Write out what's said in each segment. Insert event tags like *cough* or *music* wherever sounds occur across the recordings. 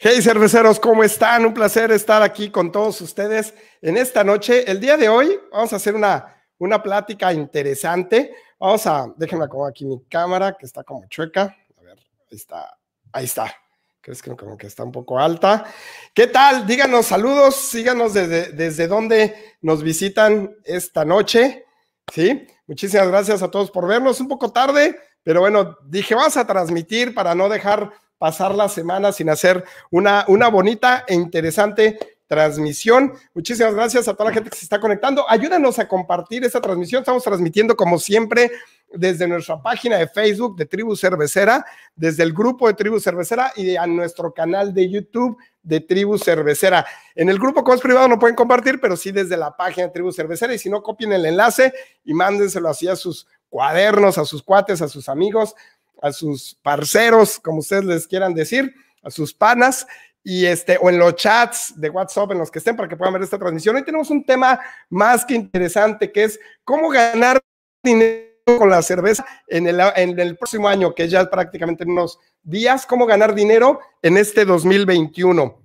Hey cerveceros, ¿cómo están? Un placer estar aquí con todos ustedes en esta noche. El día de hoy vamos a hacer una, una plática interesante. Vamos a, déjenme acomodar aquí mi cámara que está como chueca. A ver, ahí está, ahí está. Creo que como que está un poco alta. ¿Qué tal? Díganos saludos, síganos desde, desde dónde nos visitan esta noche. Sí, muchísimas gracias a todos por vernos. Un poco tarde, pero bueno, dije, vamos a transmitir para no dejar pasar la semana sin hacer una, una bonita e interesante transmisión. Muchísimas gracias a toda la gente que se está conectando. Ayúdanos a compartir esa transmisión. Estamos transmitiendo como siempre desde nuestra página de Facebook de Tribu Cervecera, desde el grupo de Tribu Cervecera y a nuestro canal de YouTube de Tribu Cervecera. En el grupo como es privado no pueden compartir, pero sí desde la página de Tribu Cervecera y si no copien el enlace y mándenselo así a sus cuadernos, a sus cuates, a sus amigos, a sus parceros, como ustedes les quieran decir, a sus panas, y este, o en los chats de WhatsApp en los que estén para que puedan ver esta transmisión. Hoy tenemos un tema más que interesante que es cómo ganar dinero con la cerveza en el, en el próximo año, que ya prácticamente en unos días, cómo ganar dinero en este 2021.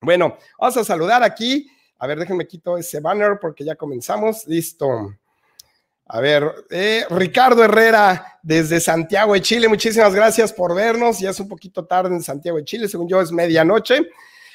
Bueno, vamos a saludar aquí. A ver, déjenme quito ese banner porque ya comenzamos. Listo. A ver, eh, Ricardo Herrera desde Santiago de Chile, muchísimas gracias por vernos. Ya es un poquito tarde en Santiago de Chile, según yo es medianoche,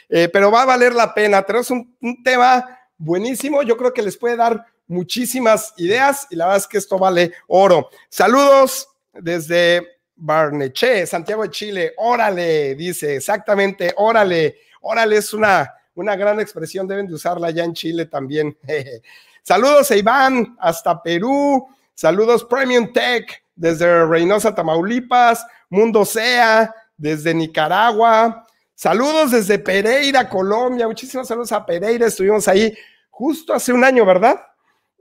eh, pero va a valer la pena. Tenemos un, tema buenísimo, yo creo que les puede dar muchísimas ideas y la verdad es que esto vale oro. Saludos desde Barneche, Santiago de Chile. Órale, dice, exactamente, órale, órale es una, una gran expresión, deben de usarla ya en Chile también. *laughs* Saludos a Iván hasta Perú. Saludos Premium Tech desde Reynosa, Tamaulipas. Mundo Sea desde Nicaragua. Saludos desde Pereira, Colombia. Muchísimos saludos a Pereira. Estuvimos ahí justo hace un año, ¿verdad?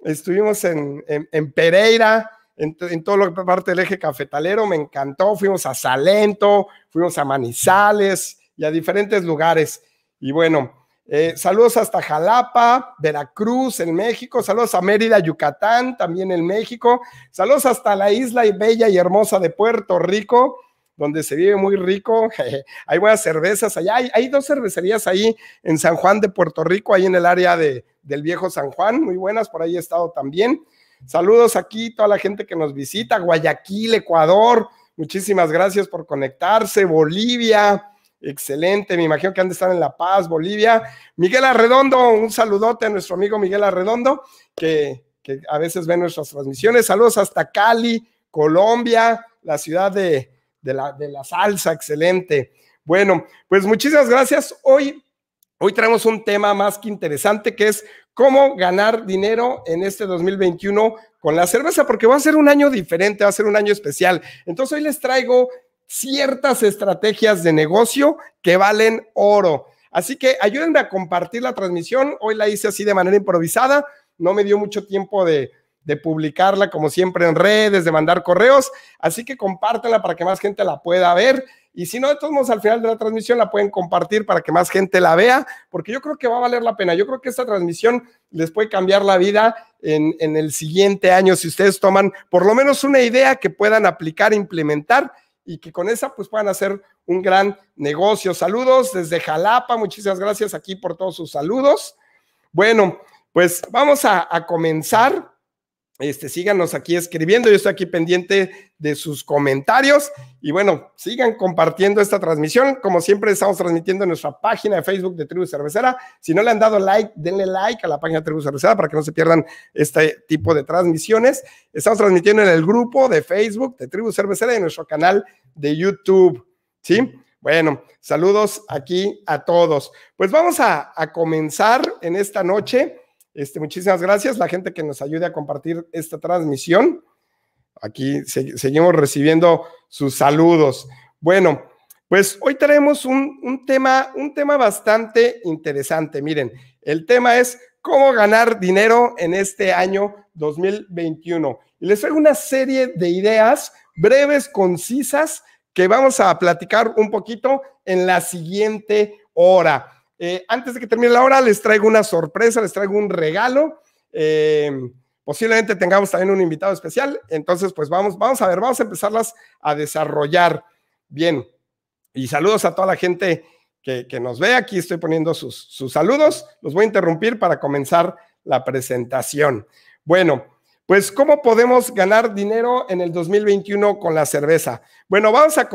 Estuvimos en, Pereira, en, en toda la parte del eje cafetalero. Me encantó. Fuimos a Salento, fuimos a Manizales y a diferentes lugares. Y bueno, eh, saludos hasta Jalapa, Veracruz, en México. Saludos a Mérida, Yucatán, también en México. Saludos hasta la isla bella y hermosa de Puerto Rico, donde se vive muy rico. *laughs* hay buenas cervezas allá. Hay, dos cervecerías ahí en San Juan de Puerto Rico, ahí en el área de, del viejo San Juan. Muy buenas, por ahí he estado también. Saludos aquí, a toda la gente que nos visita. Guayaquil, Ecuador. Muchísimas gracias por conectarse. Bolivia. Excelente, me imagino que han de estar en La Paz, Bolivia. Miguel Arredondo, un saludote a nuestro amigo Miguel Arredondo, que, a veces ve nuestras transmisiones. Saludos hasta Cali, Colombia, la ciudad de, la, de la salsa, excelente. Bueno, pues muchísimas gracias. Hoy, hoy traemos un tema más que interesante, que es cómo ganar dinero en este 2021 con la cerveza, porque va a ser un año diferente, va a ser un año especial. Entonces hoy les traigo ciertas estrategias de negocio que valen oro. Así que ayúdenme a compartir la transmisión. Hoy la hice así de manera improvisada. No me dio mucho tiempo de, publicarla, como siempre, en redes, de mandar correos. Así que compártela para que más gente la pueda ver. Y si no, de todos modos, al final de la transmisión la pueden compartir para que más gente la vea, porque yo creo que va a valer la pena. Yo creo que esta transmisión les puede cambiar la vida en, en el siguiente año si ustedes toman por lo menos una idea que puedan aplicar, e implementar y que con esa pues puedan hacer un gran negocio. Saludos desde Jalapa, muchísimas gracias aquí por todos sus saludos. Bueno, pues vamos a, a comenzar. Este, síganos aquí escribiendo, yo estoy aquí pendiente de sus comentarios y bueno, sigan compartiendo esta transmisión. Como siempre, estamos transmitiendo en nuestra página de Facebook de Tribu Cervecera. Si no le han dado like, denle like a la página de Tribu Cervecera para que no se pierdan este tipo de transmisiones. Estamos transmitiendo en el grupo de Facebook de Tribu Cervecera y en nuestro canal de YouTube. ¿Sí? Bueno, saludos aquí a todos. Pues vamos a, a comenzar en esta noche este, muchísimas gracias, la gente que nos ayude a compartir esta transmisión. Aquí seguimos recibiendo sus saludos. Bueno, pues hoy tenemos un, tema, un tema bastante interesante. Miren, el tema es cómo ganar dinero en este año 2021. Y les traigo una serie de ideas breves, concisas, que vamos a platicar un poquito en la siguiente hora. Eh, antes de que termine la hora, les traigo una sorpresa, les traigo un regalo. Eh, posiblemente tengamos también un invitado especial. Entonces, pues vamos, vamos a ver, vamos a empezarlas a desarrollar bien. Y saludos a toda la gente que, nos ve. Aquí estoy poniendo sus, saludos. Los voy a interrumpir para comenzar la presentación. Bueno, pues ¿cómo podemos ganar dinero en el 2021 con la cerveza? Bueno, vamos a,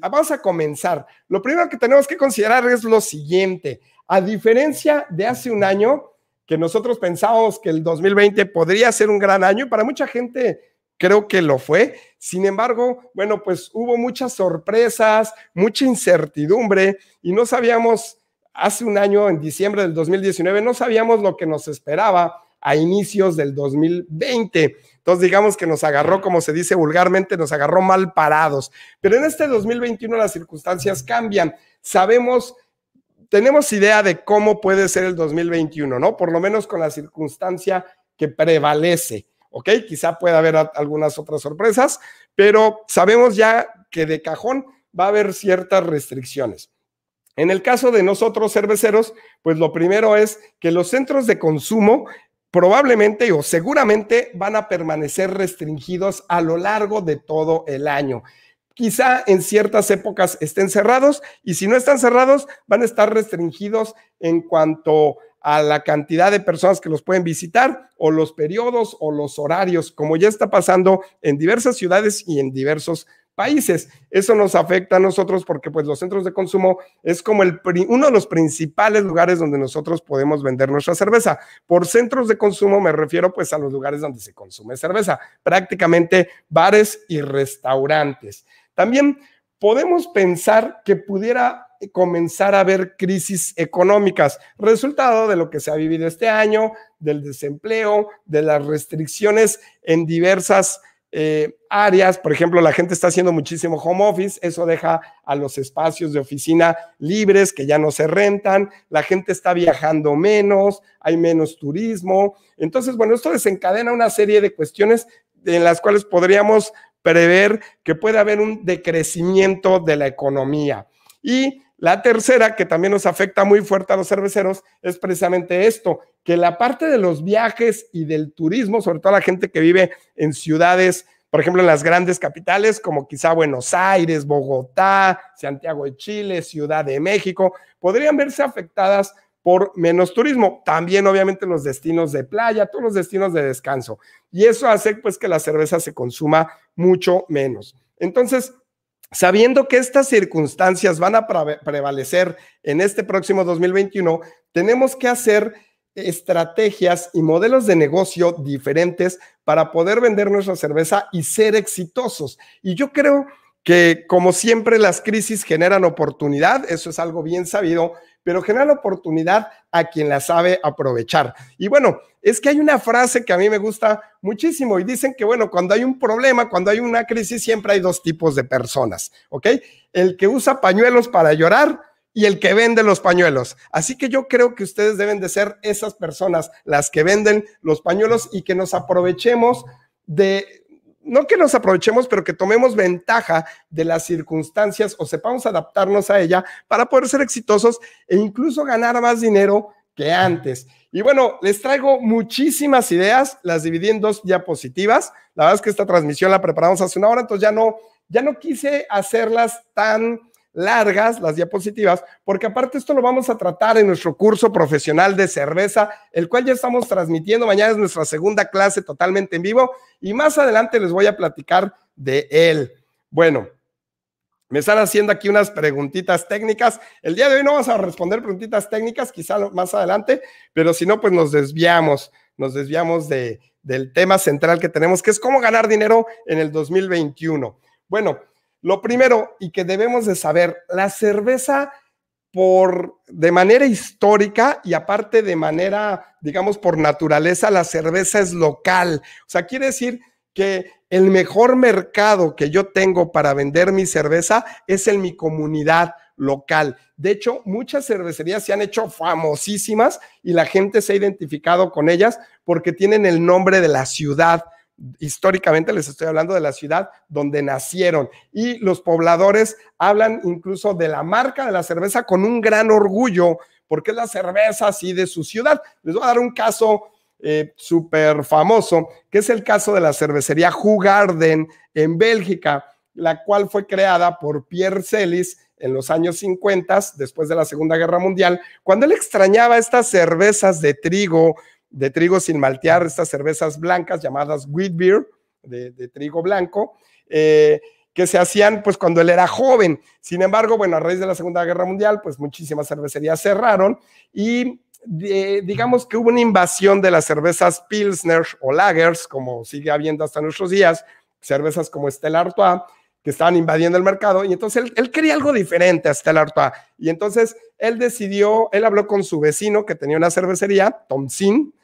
vamos a comenzar. Lo primero que tenemos que considerar es lo siguiente. A diferencia de hace un año, que nosotros pensábamos que el 2020 podría ser un gran año para mucha gente creo que lo fue. Sin embargo, bueno, pues hubo muchas sorpresas, mucha incertidumbre y no sabíamos, hace un año, en diciembre del 2019, no sabíamos lo que nos esperaba a inicios del 2020. Entonces, digamos que nos agarró, como se dice vulgarmente, nos agarró mal parados. Pero en este 2021 las circunstancias cambian. Sabemos tenemos idea de cómo puede ser el 2021, ¿no? Por lo menos con la circunstancia que prevalece, ¿ok? Quizá pueda haber algunas otras sorpresas, pero sabemos ya que de cajón va a haber ciertas restricciones. En el caso de nosotros cerveceros, pues lo primero es que los centros de consumo probablemente o seguramente van a permanecer restringidos a lo largo de todo el año quizá en ciertas épocas estén cerrados y si no están cerrados, van a estar restringidos en cuanto a la cantidad de personas que los pueden visitar o los periodos o los horarios, como ya está pasando en diversas ciudades y en diversos países. Eso nos afecta a nosotros porque pues los centros de consumo es como uno de los principales lugares donde nosotros podemos vender nuestra cerveza. Por centros de consumo me refiero pues a los lugares donde se consume cerveza, prácticamente bares y restaurantes. También podemos pensar que pudiera comenzar a haber crisis económicas, resultado de lo que se ha vivido este año, del desempleo, de las restricciones en diversas eh, áreas. Por ejemplo, la gente está haciendo muchísimo home office, eso deja a los espacios de oficina libres que ya no se rentan, la gente está viajando menos, hay menos turismo. Entonces, bueno, esto desencadena una serie de cuestiones en las cuales podríamos prever que puede haber un decrecimiento de la economía. Y la tercera, que también nos afecta muy fuerte a los cerveceros, es precisamente esto, que la parte de los viajes y del turismo, sobre todo la gente que vive en ciudades, por ejemplo, en las grandes capitales, como quizá Buenos Aires, Bogotá, Santiago de Chile, Ciudad de México, podrían verse afectadas por menos turismo. También, obviamente, los destinos de playa, todos los destinos de descanso. Y eso hace, pues, que la cerveza se consuma mucho menos. Entonces, sabiendo que estas circunstancias van a prevalecer en este próximo 2021, tenemos que hacer estrategias y modelos de negocio diferentes para poder vender nuestra cerveza y ser exitosos. Y yo creo que, como siempre, las crisis generan oportunidad, eso es algo bien sabido, pero la oportunidad a quien la sabe aprovechar. Y bueno, es que hay una frase que a mí me gusta muchísimo y dicen que, bueno, cuando hay un problema, cuando hay una crisis, siempre hay dos tipos de personas, ¿ok? El que usa pañuelos para llorar y el que vende los pañuelos. Así que yo creo que ustedes deben de ser esas personas, las que venden los pañuelos y que nos aprovechemos de no que nos aprovechemos, pero que tomemos ventaja de las circunstancias o sepamos adaptarnos a ella para poder ser exitosos e incluso ganar más dinero que antes. Y bueno, les traigo muchísimas ideas, las dividí en dos diapositivas. La verdad es que esta transmisión la preparamos hace una hora, entonces ya no, ya no quise hacerlas tan largas las diapositivas, porque aparte esto lo vamos a tratar en nuestro curso profesional de cerveza, el cual ya estamos transmitiendo. Mañana es nuestra segunda clase totalmente en vivo y más adelante les voy a platicar de él. Bueno, me están haciendo aquí unas preguntitas técnicas. El día de hoy no vamos a responder preguntitas técnicas, quizá más adelante, pero si no, pues nos desviamos, nos desviamos de, del tema central que tenemos, que es cómo ganar dinero en el 2021. Bueno, lo primero y que debemos de saber, la cerveza por de manera histórica y aparte de manera, digamos, por naturaleza, la cerveza es local. O sea, quiere decir que el mejor mercado que yo tengo para vender mi cerveza es en mi comunidad local. De hecho, muchas cervecerías se han hecho famosísimas y la gente se ha identificado con ellas porque tienen el nombre de la ciudad históricamente les estoy hablando de la ciudad donde nacieron. Y los pobladores hablan incluso de la marca de la cerveza con un gran orgullo, porque es la cerveza así de su ciudad. Les voy a dar un caso eh, súper famoso, que es el caso de la cervecería Jugarden en Bélgica, la cual fue creada por Pierre Celis en los años 50, después de la Segunda Guerra Mundial, cuando él extrañaba estas cervezas de trigo de trigo sin maltear, estas cervezas blancas llamadas wheat beer, de, trigo blanco, eh, que se hacían pues cuando él era joven. Sin embargo, bueno, a raíz de la Segunda Guerra Mundial, pues muchísimas cervecerías cerraron y digamos que hubo una invasión de las cervezas Pilsner o Lagers, como sigue habiendo hasta nuestros días, cervezas como Stella Artois, que estaban invadiendo el mercado, y entonces él, él quería algo diferente a Stella Artois, y entonces él decidió, él habló con su vecino que tenía una cervecería, Tom sin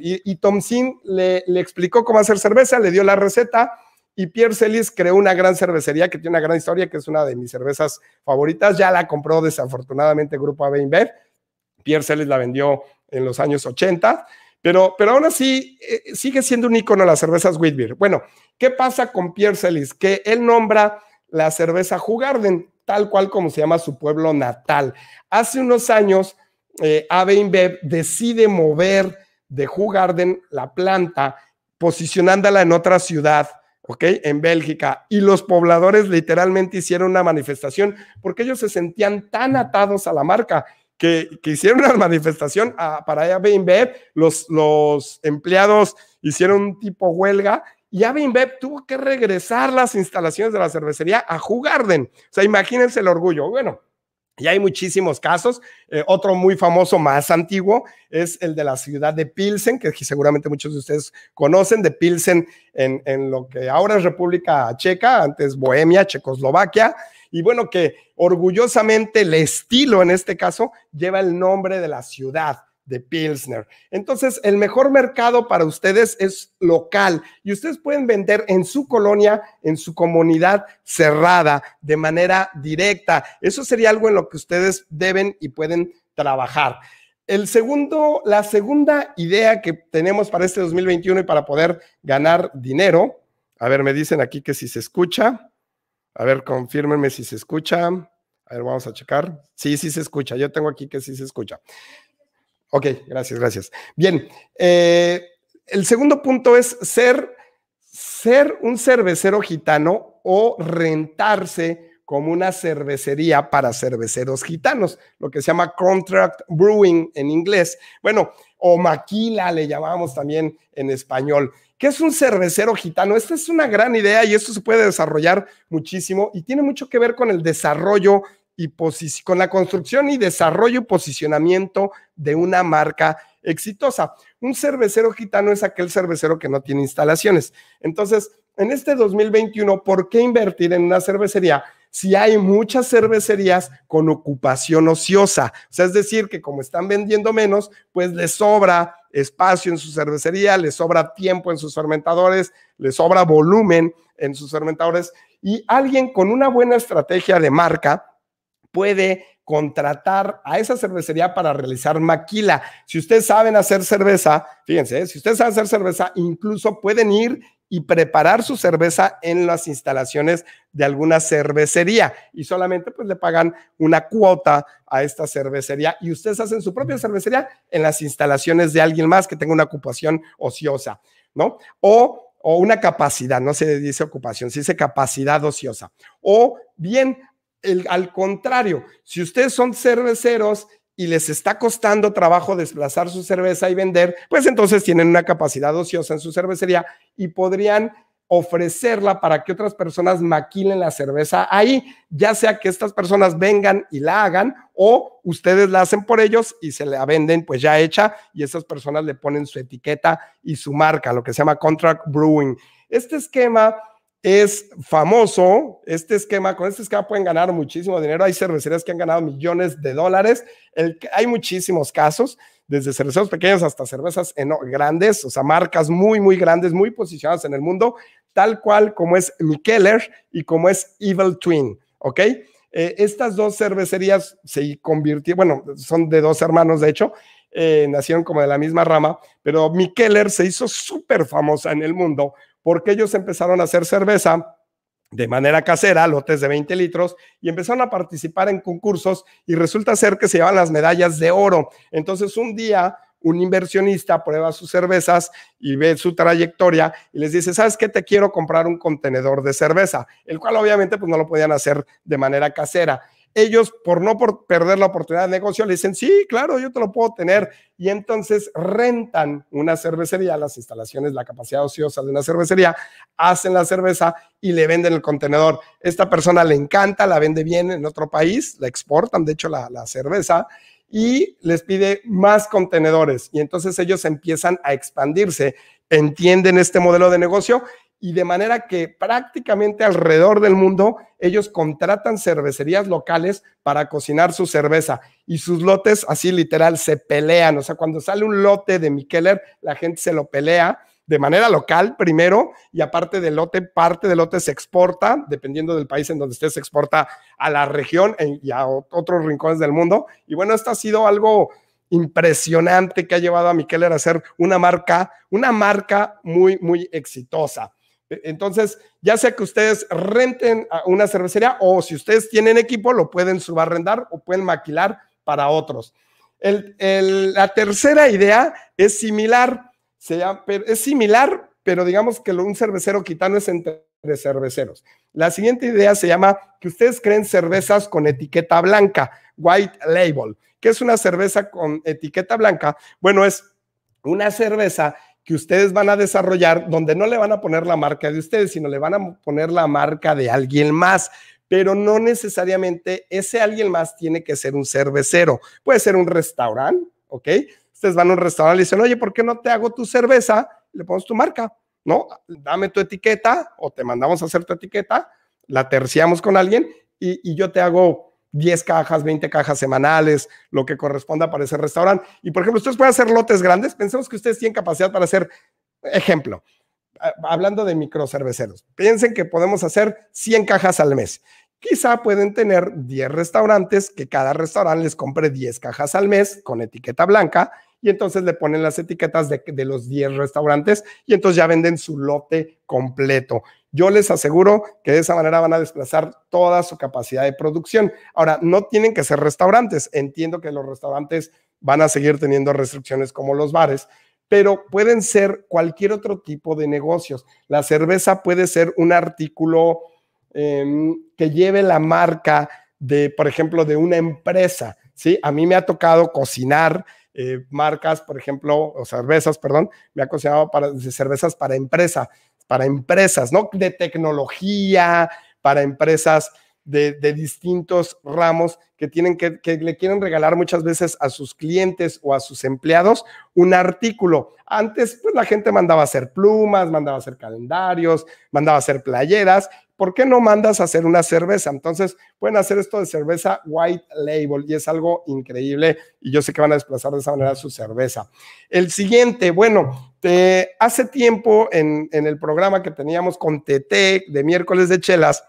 y, Tom Sin le, explicó cómo hacer cerveza, le dio la receta y Pierre Celis creó una gran cervecería que tiene una gran historia, que es una de mis cervezas favoritas. Ya la compró desafortunadamente Grupo AB InBev. Pierre Celis la vendió en los años 80. Pero, pero aún así, eh, sigue siendo un icono las cervezas Whitbeer. Bueno, ¿qué pasa con Pierre Celis? Que él nombra la cerveza Jugarden, tal cual como se llama su pueblo natal. Hace unos años, eh, AB InBev decide mover de Garden, la planta, posicionándola en otra ciudad, ¿ok? En Bélgica. Y los pobladores literalmente hicieron una manifestación porque ellos se sentían tan atados a la marca que, hicieron una *laughs* manifestación ah, para AB InBev. Los, los empleados hicieron un tipo huelga y AB InBev tuvo que regresar las instalaciones de la cervecería a Jugarden. O sea, imagínense el orgullo. Bueno, y hay muchísimos casos. Eh, otro muy famoso, más antiguo, es el de la ciudad de Pilsen, que seguramente muchos de ustedes conocen, de Pilsen en, en lo que ahora es República Checa, antes Bohemia, Checoslovaquia. Y bueno, que orgullosamente el estilo en este caso lleva el nombre de la ciudad de Pilsner. Entonces, el mejor mercado para ustedes es local y ustedes pueden vender en su colonia, en su comunidad cerrada, de manera directa. Eso sería algo en lo que ustedes deben y pueden trabajar. El segundo, la segunda idea que tenemos para este 2021 y para poder ganar dinero, a ver, me dicen aquí que si se escucha, a ver, confírmenme si se escucha. A ver, vamos a checar. Sí, sí se escucha. Yo tengo aquí que sí se escucha. Ok, gracias, gracias. Bien, eh, el segundo punto es ser, ser un cervecero gitano o rentarse como una cervecería para cerveceros gitanos, lo que se llama contract brewing en inglés. Bueno, o maquila le llamamos también en español. ¿Qué es un cervecero gitano? Esta es una gran idea y esto se puede desarrollar muchísimo y tiene mucho que ver con el desarrollo y con la construcción y desarrollo y posicionamiento de una marca exitosa. Un cervecero gitano es aquel cervecero que no tiene instalaciones. Entonces, en este 2021, ¿por qué invertir en una cervecería? Si hay muchas cervecerías con ocupación ociosa, o sea, es decir, que como están vendiendo menos, pues les sobra espacio en su cervecería, les sobra tiempo en sus fermentadores, les sobra volumen en sus fermentadores y alguien con una buena estrategia de marca puede contratar a esa cervecería para realizar maquila. Si ustedes saben hacer cerveza, fíjense, ¿eh? si ustedes saben hacer cerveza, incluso pueden ir y preparar su cerveza en las instalaciones de alguna cervecería y solamente pues le pagan una cuota a esta cervecería y ustedes hacen su propia cervecería en las instalaciones de alguien más que tenga una ocupación ociosa, ¿no? O o una capacidad, no se dice ocupación, se dice capacidad ociosa. O bien al contrario, si ustedes son cerveceros y les está costando trabajo desplazar su cerveza y vender, pues entonces tienen una capacidad ociosa en su cervecería y podrían ofrecerla para que otras personas maquilen la cerveza ahí, ya sea que estas personas vengan y la hagan o ustedes la hacen por ellos y se la venden pues ya hecha y esas personas le ponen su etiqueta y su marca, lo que se llama contract brewing. Este esquema es famoso. Este esquema, con este esquema pueden ganar muchísimo dinero. Hay cervecerías que han ganado millones de dólares. hay muchísimos casos, desde cerveceros pequeñas hasta cervezas en, grandes, o sea, marcas muy, muy grandes, muy posicionadas en el mundo, tal cual como es Mikeller y como es Evil Twin, ¿ok? Eh, estas dos cervecerías se convirtieron, bueno, son de dos hermanos, de hecho, eh, nacieron como de la misma rama, pero Mikeller se hizo súper famosa en el mundo porque ellos empezaron a hacer cerveza de manera casera, lotes de 20 litros, y empezaron a participar en concursos y resulta ser que se llevan las medallas de oro. Entonces un día un inversionista prueba sus cervezas y ve su trayectoria y les dice, ¿sabes qué? Te quiero comprar un contenedor de cerveza, el cual obviamente pues no lo podían hacer de manera casera ellos por no perder la oportunidad de negocio le dicen, sí, claro, yo te lo puedo tener. Y entonces rentan una cervecería, las instalaciones, la capacidad ociosa de una cervecería, hacen la cerveza y le venden el contenedor. Esta persona le encanta, la vende bien en otro país, la exportan, de hecho, la, la cerveza y les pide más contenedores. Y entonces ellos empiezan a expandirse, entienden este modelo de negocio y de manera que prácticamente alrededor del mundo ellos contratan cervecerías locales para cocinar su cerveza y sus lotes así literal se pelean, o sea, cuando sale un lote de Mikeller, la gente se lo pelea de manera local primero y aparte del lote, parte del lote se exporta, dependiendo del país en donde usted se exporta a la región y a otros rincones del mundo. Y bueno, esto ha sido algo impresionante que ha llevado a Mikeller a ser una marca, una marca muy, muy exitosa. E-, entonces, ya sea que ustedes renten a una cervecería o si ustedes tienen equipo, lo pueden subarrendar o pueden maquilar para otros. la tercera idea es similar, es similar, pero digamos que un cervecero quitano es entre cerveceros. La siguiente idea se llama que ustedes creen cervezas con etiqueta blanca, white label. ¿Qué es una cerveza con etiqueta blanca? Bueno, es una cerveza que ustedes van a desarrollar, donde no le van a poner la marca de ustedes, sino le van a poner la marca de alguien más. Pero no necesariamente ese alguien más tiene que ser un cervecero. Puede ser un restaurante, ¿ok? Ustedes van a un restaurante y dicen, oye, ¿por qué no te hago tu cerveza? Le pones tu marca, ¿no? Dame tu etiqueta o te mandamos a hacer tu etiqueta, la terciamos con alguien y, y yo te hago 10 cajas, 20 cajas semanales, lo que corresponda para ese restaurante. Y por ejemplo, ustedes pueden hacer lotes grandes, pensemos que ustedes tienen capacidad para hacer, ejemplo, hablando de microcerveceros, piensen que podemos hacer 100 cajas al mes. Quizá pueden tener 10 restaurantes, que cada restaurante les compre 10 cajas al mes con etiqueta blanca y entonces le ponen las etiquetas de, los 10 restaurantes y entonces ya venden su lote completo. Yo les aseguro que de esa manera van a desplazar toda su capacidad de producción. Ahora, no tienen que ser restaurantes. Entiendo que los restaurantes van a seguir teniendo restricciones como los bares, pero pueden ser cualquier otro tipo de negocios. La cerveza puede ser un artículo em, que lleve la marca de, por ejemplo, de una empresa. ¿sí? A mí me ha tocado cocinar eh, marcas, por ejemplo, o cervezas, perdón, me ha cocinado para cervezas para empresa, para empresas, ¿no? De tecnología, para empresas de, distintos ramos que, tienen que, le quieren regalar muchas veces a sus clientes o a sus empleados un artículo. Antes, pues la gente mandaba hacer plumas, mandaba hacer calendarios, mandaba hacer playeras. ¿Por qué no mandas a hacer una cerveza? Entonces, pueden hacer esto de cerveza white label y es algo increíble y yo sé que van a desplazar de esa manera su cerveza. El siguiente, bueno, te, hace tiempo en, en el programa que teníamos con TT de miércoles de chelas,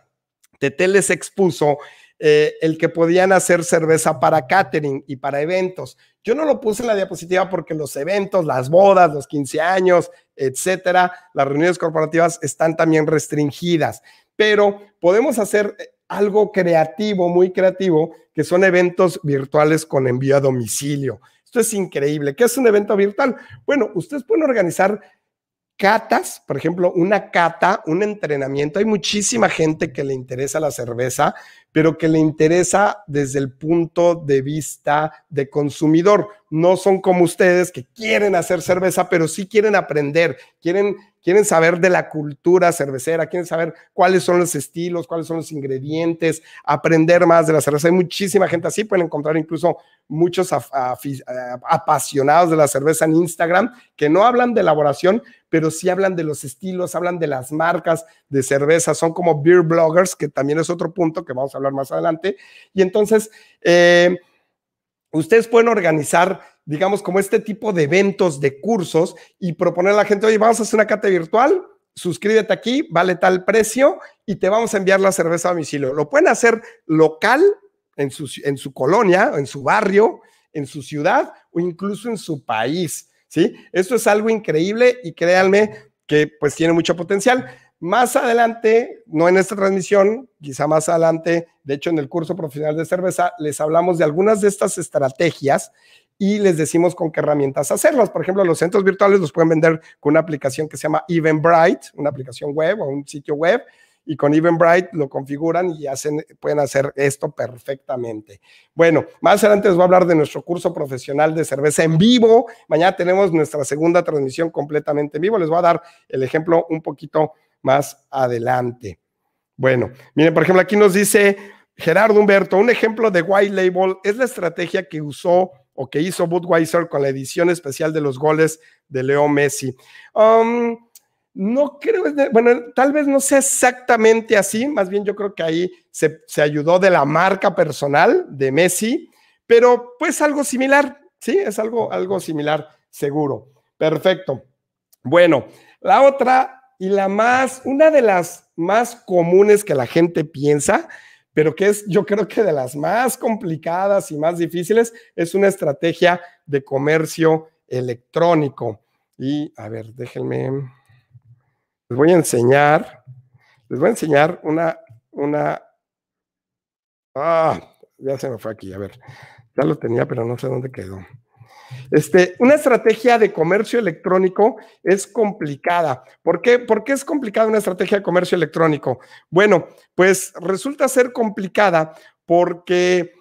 Teté les expuso eh, el que podían hacer cerveza para catering y para eventos. Yo no lo puse en la diapositiva porque los eventos, las bodas, los 15 años, etcétera, las reuniones corporativas están también restringidas, pero podemos hacer eh, algo creativo, muy creativo, que son eventos virtuales con envío a domicilio. Esto es increíble. ¿Qué es un evento virtual? Bueno, ustedes pueden organizar catas, por ejemplo, una cata, un entrenamiento. Hay muchísima gente que le interesa la cerveza, pero que le interesa desde el punto de vista de consumidor. No son como ustedes que quieren hacer cerveza, pero sí quieren aprender, quieren, quieren saber de la cultura cervecera, quieren saber cuáles son los estilos, cuáles son los ingredientes, aprender más de la cerveza. Hay muchísima gente así, pueden encontrar incluso muchos eh, apasionados de la cerveza en Instagram que no hablan de elaboración, pero sí hablan de los estilos, hablan de las marcas de cerveza, son como beer bloggers, que también es otro punto que vamos a hablar más adelante. Y entonces, eh, ustedes pueden organizar, digamos, como este tipo de eventos, de cursos, y proponer a la gente, oye, vamos a hacer una cata virtual, suscríbete aquí, vale tal precio y te vamos a enviar la cerveza a domicilio. Lo pueden hacer local, en su colonia, en su barrio, en su ciudad o incluso en su país. ¿sí? Esto es algo increíble y créanme que pues tiene mucho potencial. Más adelante, no en esta transmisión, quizá más adelante, de hecho en el curso profesional de cerveza, les hablamos de algunas de estas estrategias y les decimos con qué herramientas hacerlas. Por ejemplo, los centros virtuales los pueden vender con una aplicación que se llama Eventbrite, una aplicación web o un sitio web y con Eventbrite lo configuran y hacen, pueden hacer esto perfectamente. Bueno, más adelante les voy a hablar de nuestro curso profesional de cerveza en vivo. Mañana tenemos nuestra segunda transmisión completamente en vivo. Les voy a dar el ejemplo un poquito más adelante. Bueno, miren, por ejemplo, aquí nos dice Gerardo Humberto, un ejemplo de white label es la estrategia que usó o que hizo Budweiser con la edición especial de los goles de Leo Messi. Um, no creo, bueno, tal vez no sea exactamente así, más bien yo creo que ahí se, ayudó de la marca personal de Messi, pero pues algo similar, sí, es algo, algo similar, seguro. Perfecto. Bueno, la otra y la más, una de las más comunes que la gente piensa, pero que es yo creo que de las más complicadas y más difíciles, es una estrategia de comercio electrónico. Y a ver, déjenme les voy a enseñar, les voy a enseñar una, una, ah, ya se me fue aquí, a ver, ya lo tenía, pero no sé dónde quedó. Este, una estrategia de comercio electrónico es complicada. ¿Por qué? ¿Por qué es complicada una estrategia de comercio electrónico? Bueno, pues resulta ser complicada porque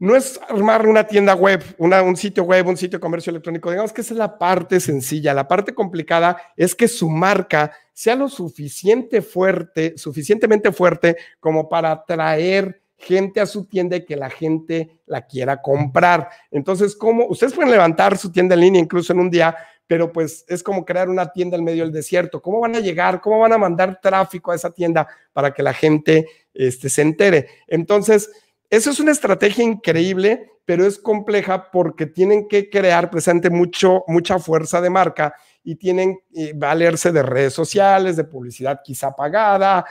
no es armar una tienda web, un sitio web, un sitio de comercio electrónico. Digamos que esa es la parte sencilla. La parte complicada es que su marca sea lo suficiente fuerte, suficientemente fuerte como para atraer gente a su tienda y que la gente la quiera comprar. Entonces, ¿cómo? Ustedes pueden levantar su tienda en línea incluso en un día, pero pues es como crear una tienda en medio del desierto. ¿Cómo van a llegar? ¿Cómo van a mandar tráfico a esa tienda para que la gente este, se entere? Entonces, eso es una estrategia increíble, pero es compleja porque tienen que crear presente mucho, mucha fuerza de marca y tienen que eh, valerse de redes sociales, de publicidad quizá pagada,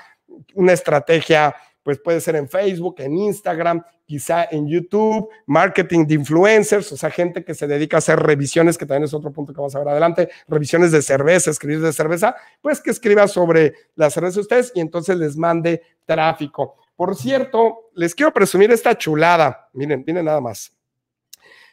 una estrategia, pues puede ser en Facebook, en Instagram, quizá en YouTube, marketing de influencers, o sea, gente que se dedica a hacer revisiones, que también es otro punto que vamos a ver adelante, revisiones de cerveza, escribir de cerveza, pues que escriba sobre la cerveza de ustedes y entonces les mande tráfico. Por cierto, les quiero presumir esta chulada. Miren, miren nada más.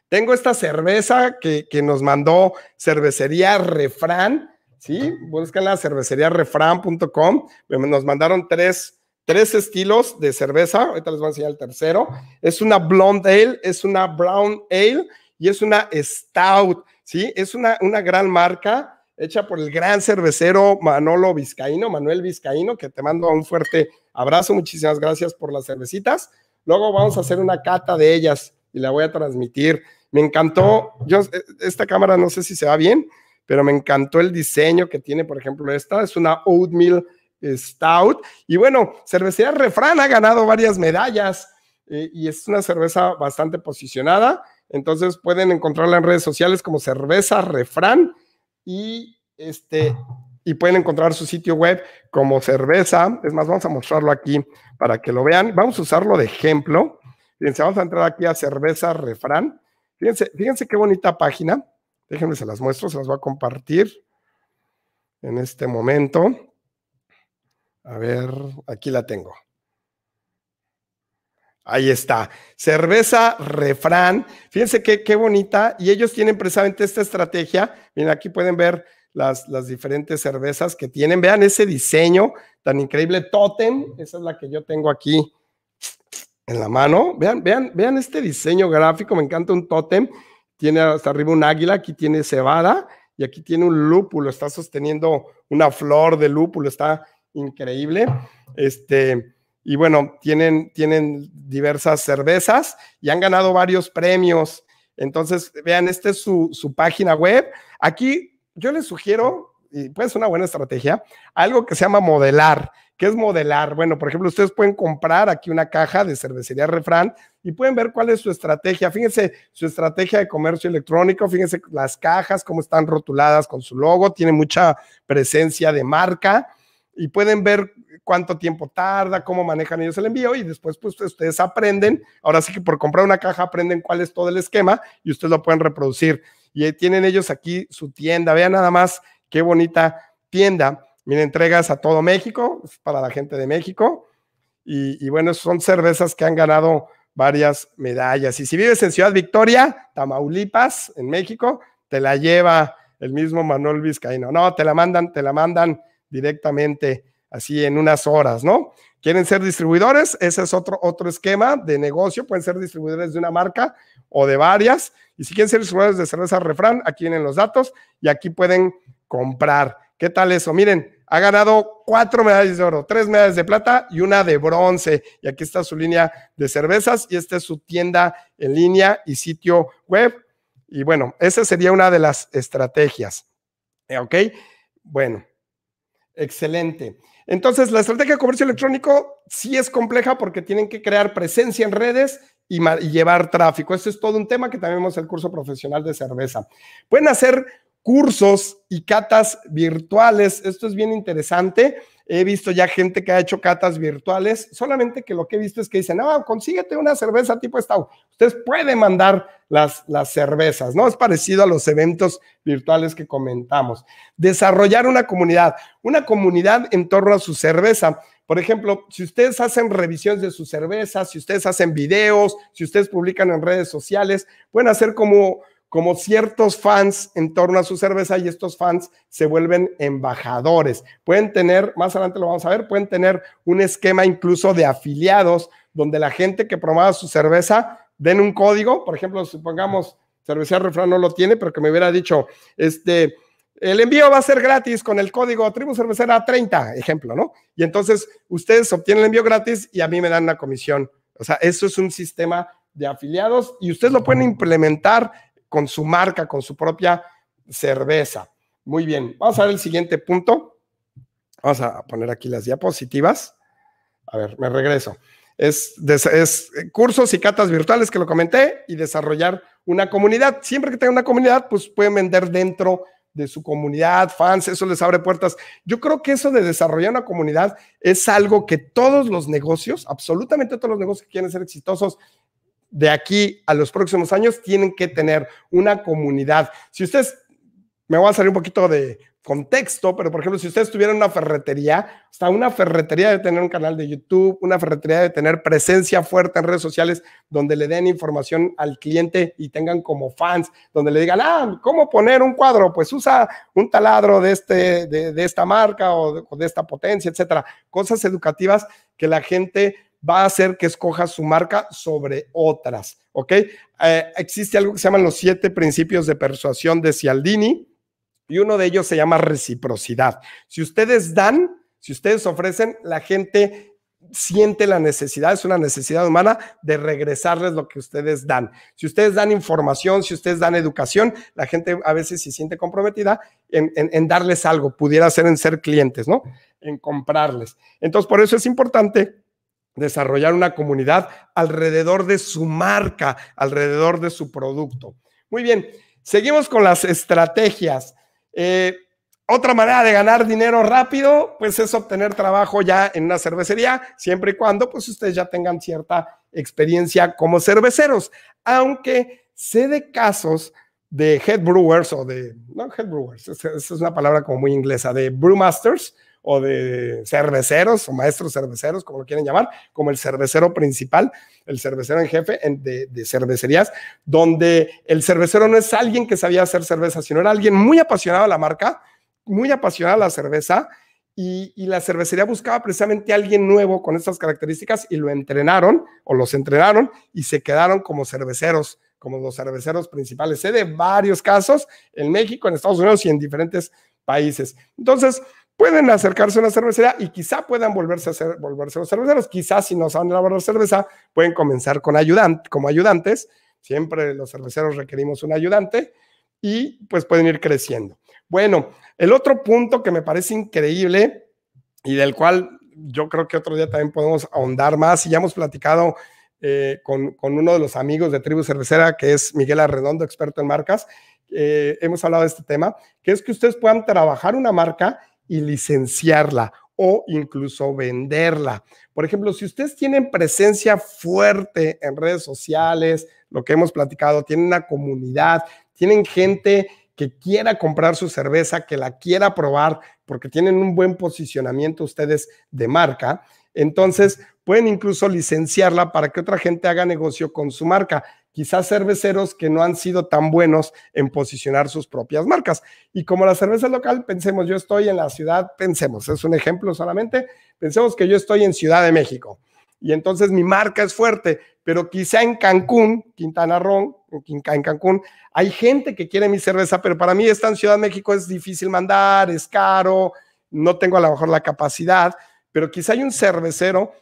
Tengo esta cerveza que, nos mandó Cervecería Refrán, ¿sí? Búsquenla, cerveceriarefrán.com. Nos mandaron tres, estilos de cerveza. Ahorita les voy a enseñar el tercero. Es una blonde ale, es una brown ale y es una stout, ¿sí? Es una, una gran marca hecha por el gran cervecero Manolo Vizcaíno, Manuel Vizcaíno, que te mando un fuerte Abrazo, muchísimas gracias por las cervecitas. Luego vamos a hacer una cata de ellas y la voy a transmitir. Me encantó, yo, e, esta cámara no sé si se va bien, pero me encantó el diseño que tiene, por ejemplo, esta es una oatmeal stout. Y bueno, cervecería Refrán ha ganado varias medallas eh, y es una cerveza bastante posicionada. Entonces pueden encontrarla en redes sociales como cerveza Refrán y este y pueden encontrar su sitio web como cerveza. Es más, vamos a mostrarlo aquí para que lo vean. Vamos a usarlo de ejemplo. Fíjense, vamos a entrar aquí a cerveza refrán. Fíjense, qué bonita página. Déjenme, se las muestro, se las voy a compartir en este momento. A ver, aquí la tengo. Ahí está. Cerveza Refrán. Fíjense qué, qué bonita. Y ellos tienen precisamente esta estrategia. Miren, aquí pueden ver las, diferentes cervezas que tienen. Vean ese diseño tan increíble, Totem, esa es la que yo tengo aquí en la mano. Vean, vean, vean este diseño gráfico, me encanta un Totem, tiene hasta arriba un águila, aquí tiene cebada y aquí tiene un lúpulo, está sosteniendo una flor de lúpulo, está increíble. Este, y bueno, tienen, tienen diversas cervezas y han ganado varios premios. Entonces, vean, esta es su, su página web. Aquí yo les sugiero, y puede ser una buena estrategia, algo que se llama modelar. ¿Qué es modelar? Bueno, por ejemplo, ustedes pueden comprar aquí una caja de cervecería refrán y pueden ver cuál es su estrategia. Fíjense su estrategia de comercio electrónico, fíjense las cajas, cómo están rotuladas con su logo, tiene mucha presencia de marca y pueden ver cuánto tiempo tarda, cómo manejan ellos el envío y después pues ustedes aprenden, ahora sí que por comprar una caja aprenden cuál es todo el esquema y ustedes lo pueden reproducir. Y eh, tienen ellos aquí su tienda, vean nada más qué bonita tienda. Miren, entregas a todo México, es para la gente de México. Y, bueno, son cervezas que han ganado varias medallas. Y si vives en Ciudad Victoria, Tamaulipas, en México, te la lleva el mismo Manuel Vizcaíno. No, te la mandan, te la mandan directamente así en unas horas, ¿no? ¿Quieren ser distribuidores? Ese es otro, otro esquema de negocio. Pueden ser distribuidores de una marca o de varias. Y si quieren ser distribuidores de cerveza refrán, aquí vienen los datos y aquí pueden comprar. ¿Qué tal eso? Miren, ha ganado cuatro medallas de oro, tres medallas de plata y una de bronce. Y aquí está su línea de cervezas y esta es su tienda en línea y sitio web. Y bueno, esa sería una de las estrategias. ¿Ok? Bueno, Excelente. Entonces, la estrategia de comercio electrónico sí es compleja porque tienen que crear presencia en redes y, llevar tráfico. Esto es todo un tema que también vemos en el curso profesional de cerveza. Pueden hacer cursos y catas virtuales. Esto es bien interesante. He visto ya gente que ha hecho catas virtuales, solamente que lo que he visto es que dicen, no, consíguete una cerveza tipo esta. Ustedes pueden mandar las, las cervezas, ¿no? Es parecido a los eventos virtuales que comentamos. Desarrollar una comunidad, una comunidad en torno a su cerveza. Por ejemplo, si ustedes hacen revisiones de su cerveza, si ustedes hacen videos, si ustedes publican en redes sociales, pueden hacer como como ciertos fans en torno a su cerveza y estos fans se vuelven embajadores. Pueden tener, más adelante lo vamos a ver, pueden tener un esquema incluso de afiliados donde la gente que promueva su cerveza den un código, por ejemplo, supongamos, cervecería refrán no lo tiene, pero que me hubiera dicho, este, el envío va a ser gratis con el código Tribu Cervecera 30, ejemplo, ¿no? Y entonces ustedes obtienen el envío gratis y a mí me dan la comisión. O sea, eso es un sistema de afiliados y ustedes lo pueden implementar con su marca, con su propia cerveza. Muy bien, vamos a ver el siguiente punto. Vamos a poner aquí las diapositivas. A ver, me regreso. Es, cursos y catas virtuales que lo comenté y desarrollar una comunidad. Siempre que tenga una comunidad, pues pueden vender dentro de su comunidad, fans, eso les abre puertas. Yo creo que eso de desarrollar una comunidad es algo que todos los negocios, absolutamente todos los negocios que quieren ser exitosos de aquí a los próximos años tienen que tener una comunidad. Si ustedes, me voy a salir un poquito de contexto, pero por ejemplo, si ustedes tuvieran una ferretería, hasta una ferretería de tener un canal de YouTube, una ferretería de tener presencia fuerte en redes sociales donde le den información al cliente y tengan como fans, donde le digan, ah, ¿cómo poner un cuadro? Pues usa un taladro de, este, de, esta marca o de, o de esta potencia, etcétera. Cosas educativas que la gente va a hacer que escoja su marca sobre otras, ¿ok? Eh, existe algo que se llaman los siete principios de persuasión de Cialdini y uno de ellos se llama reciprocidad. Si ustedes dan, si ustedes ofrecen, la gente siente la necesidad, es una necesidad humana de regresarles lo que ustedes dan. Si ustedes dan información, si ustedes dan educación, la gente a veces se siente comprometida en darles algo, pudiera ser en ser clientes, ¿no? En comprarles. Entonces, por eso es importante desarrollar una comunidad alrededor de su marca, alrededor de su producto. Muy bien, seguimos con las estrategias. Eh, otra manera de ganar dinero rápido, pues es obtener trabajo ya en una cervecería, siempre y cuando pues ustedes ya tengan cierta experiencia como cerveceros, aunque sé de casos de head brewers o de, no head brewers, esa es una palabra como muy inglesa, de brewmasters, o de cerveceros o maestros cerveceros, como lo quieren llamar, como el cervecero principal, el cervecero en jefe de, cervecerías, donde el cervecero no es alguien que sabía hacer cerveza, sino era alguien muy apasionado a la marca, muy apasionado a la cerveza. Y, y, la cervecería buscaba precisamente a alguien nuevo con estas características y lo entrenaron o los entrenaron y se quedaron como cerveceros, como los cerveceros principales. Sé de varios casos en México, en Estados Unidos y en diferentes países. Entonces, pueden acercarse a una cervecería y quizá puedan volverse a ser, volverse los cerveceros. Quizás si no saben elaborar cerveza, pueden comenzar con ayudante, como ayudantes. Siempre los cerveceros requerimos un ayudante y pues pueden ir creciendo. Bueno, el otro punto que me parece increíble y del cual yo creo que otro día también podemos ahondar más y ya hemos platicado eh, con, uno de los amigos de Tribu Cervecera, que es Miguel Arredondo, experto en marcas, eh, hemos hablado de este tema, que es que ustedes puedan trabajar una marca y licenciarla o incluso venderla. Por ejemplo, si ustedes tienen presencia fuerte en redes sociales, lo que hemos platicado, tienen una comunidad, tienen gente que quiera comprar su cerveza, que la quiera probar, porque tienen un buen posicionamiento ustedes de marca, entonces, pueden incluso licenciarla para que otra gente haga negocio con su marca. Quizás cerveceros que no han sido tan buenos en posicionar sus propias marcas. Y como la cerveza local, pensemos, yo estoy en la ciudad, pensemos, es un ejemplo solamente, pensemos que yo estoy en Ciudad de México y entonces mi marca es fuerte, pero quizá en Cancún, Quintana Roo, en Cancún, hay gente que quiere mi cerveza, pero para mí está en Ciudad de México es difícil mandar, es caro, no tengo a lo mejor la capacidad pero quizá hay un cervecero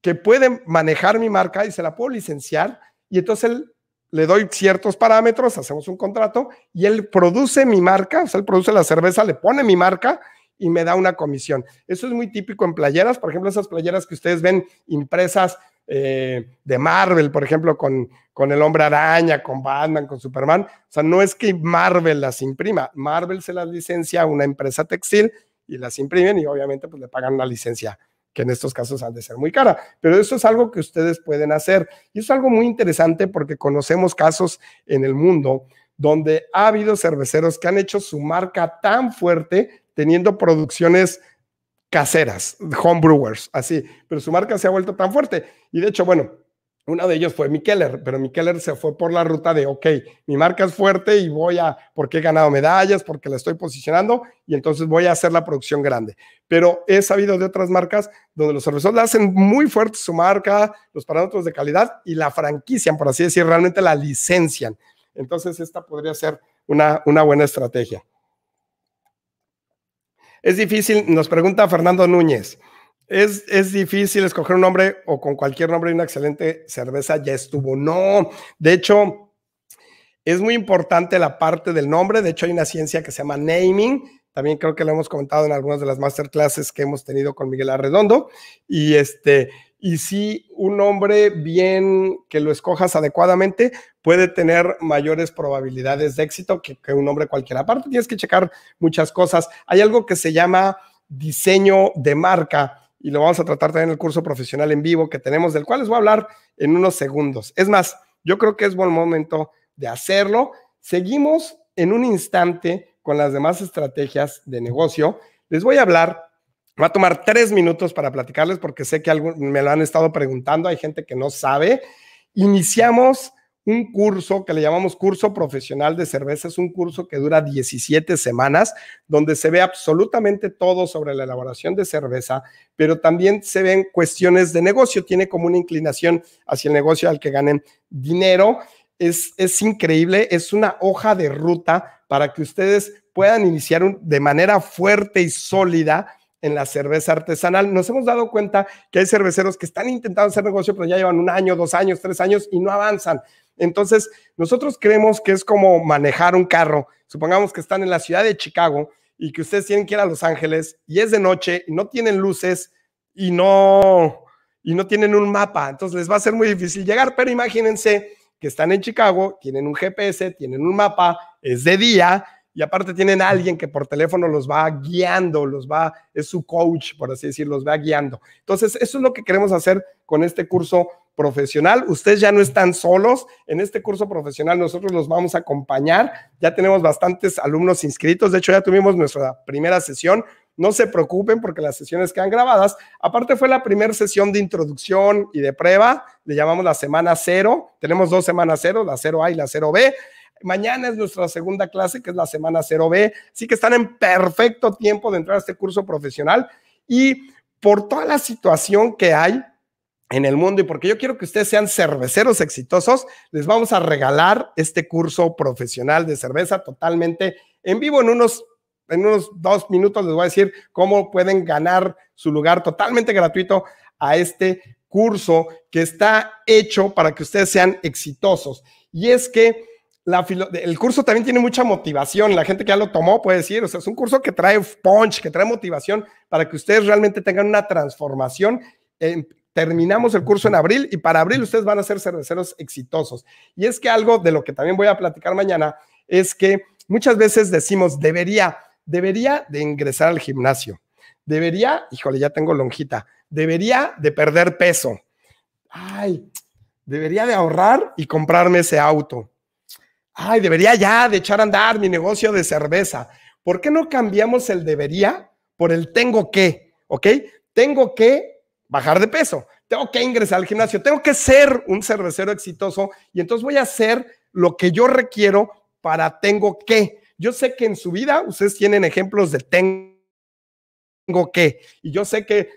que puede manejar mi marca y se la puedo licenciar y entonces él, le doy ciertos parámetros, hacemos un contrato y él produce mi marca, o sea, él produce la cerveza, le pone mi marca y me da una comisión. Eso es muy típico en playeras, por ejemplo, esas playeras que ustedes ven impresas eh, de Marvel, por ejemplo, con, con el hombre araña, con Batman, con Superman. O sea, no es que Marvel las imprima, Marvel se las licencia a una empresa textil y las imprimen y obviamente pues le pagan la licencia que en estos casos han de ser muy cara. Pero eso es algo que ustedes pueden hacer. Y es algo muy interesante porque conocemos casos en el mundo donde ha habido cerveceros que han hecho su marca tan fuerte teniendo producciones caseras, homebrewers, así, pero su marca se ha vuelto tan fuerte. Y de hecho, bueno, uno de ellos fue Mikeller, pero Mikeller se fue por la ruta de, ok, mi marca es fuerte y voy a, porque he ganado medallas, porque la estoy posicionando y entonces voy a hacer la producción grande. Pero he sabido de otras marcas donde los cerveceros hacen muy fuerte su marca, los parámetros de calidad y la franquician, por así decir, realmente la licencian. Entonces esta podría ser una, una buena estrategia. Es difícil, nos pregunta Fernando Núñez es, difícil escoger un nombre o con cualquier nombre y una excelente cerveza ya estuvo. No, de hecho, es muy importante la parte del nombre. De hecho, hay una ciencia que se llama naming. También creo que lo hemos comentado en algunas de las masterclasses que hemos tenido con Miguel Arredondo. Y este, y si un nombre bien que lo escojas adecuadamente puede tener mayores probabilidades de éxito que, que un nombre cualquiera. Aparte, tienes que checar muchas cosas. Hay algo que se llama diseño de marca y lo vamos a tratar también en el curso profesional en vivo que tenemos, del cual les voy a hablar en unos segundos. Es más, yo creo que es buen momento de hacerlo. Seguimos en un instante con las demás estrategias de negocio. Les voy a hablar, va a tomar tres minutos para platicarles porque sé que me lo han estado preguntando, hay gente que no sabe. Iniciamos un curso que le llamamos curso profesional de cerveza. Es un curso que dura 17 semanas, donde se ve absolutamente todo sobre la elaboración de cerveza, pero también se ven cuestiones de negocio. Tiene como una inclinación hacia el negocio al que ganen dinero. Es, es increíble, es una hoja de ruta para que ustedes puedan iniciar de manera fuerte y sólida en la cerveza artesanal. Nos hemos dado cuenta que hay cerveceros que están intentando hacer negocio, pero ya llevan un año, dos años, tres años y no avanzan. Entonces, nosotros creemos que es como manejar un carro. Supongamos que están en la ciudad de Chicago y que ustedes tienen que ir a Los Ángeles y es de noche y no tienen luces y no y no tienen un mapa, entonces les va a ser muy difícil llegar, pero imagínense que están en Chicago, tienen un GPS, tienen un mapa, es de día y aparte tienen a alguien que por teléfono los va guiando, los va es su coach, por así decir, los va guiando. Entonces, eso es lo que queremos hacer con este curso profesional. Ustedes ya no están solos. En este curso profesional nosotros los vamos a acompañar. Ya tenemos bastantes alumnos inscritos. De hecho, ya tuvimos nuestra primera sesión. No se preocupen porque las sesiones quedan grabadas. Aparte fue la primera sesión de introducción y de prueba. Le llamamos la semana cero. Tenemos dos semanas cero, la 0A y la 0B. Mañana es nuestra segunda clase, que es la semana 0B. Así que están en perfecto tiempo de entrar a este curso profesional. Y por toda la situación que hay, en el mundo y porque yo quiero que ustedes sean cerveceros exitosos, les vamos a regalar este curso profesional de cerveza totalmente en vivo. En unos, en unos dos minutos les voy a decir cómo pueden ganar su lugar totalmente gratuito a este curso que está hecho para que ustedes sean exitosos. Y es que la el curso también tiene mucha motivación. La gente que ya lo tomó puede decir, o sea, es un curso que trae punch, que trae motivación para que ustedes realmente tengan una transformación terminamos el curso en abril y para abril ustedes van a ser cerveceros exitosos. Y es que algo de lo que también voy a platicar mañana es que muchas veces decimos, debería, debería de ingresar al gimnasio, debería, híjole, ya tengo lonjita, debería de perder peso, ay, debería de ahorrar y comprarme ese auto, ay, debería ya de echar a andar mi negocio de cerveza. ¿Por qué no cambiamos el debería por el tengo que? ¿Ok? Tengo que bajar de peso, tengo que ingresar al gimnasio, tengo que ser un cervecero exitoso y entonces voy a hacer lo que yo requiero para tengo que. Yo sé que en su vida ustedes tienen ejemplos de tengo que y yo sé que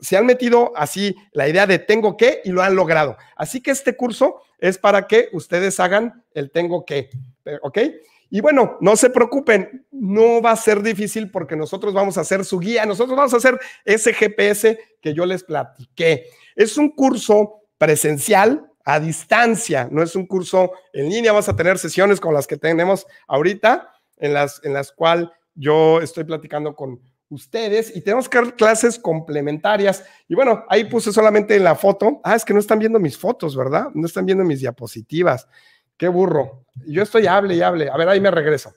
se han metido así la idea de tengo que y lo han logrado. Así que este curso es para que ustedes hagan el tengo que, ¿ok? Y bueno, no se preocupen, no va a ser difícil porque nosotros vamos a hacer su guía, nosotros vamos a hacer ese GPS que yo les platiqué. Es un curso presencial a distancia, no es un curso en línea, vas a tener sesiones como las que tenemos ahorita, en las, en las cuales yo estoy platicando con ustedes y tenemos que dar clases complementarias. Y bueno, ahí puse solamente en la foto, ah, es que no están viendo mis fotos, ¿verdad? No están viendo mis diapositivas qué burro. Yo estoy hable y hable. A ver, ahí me regreso.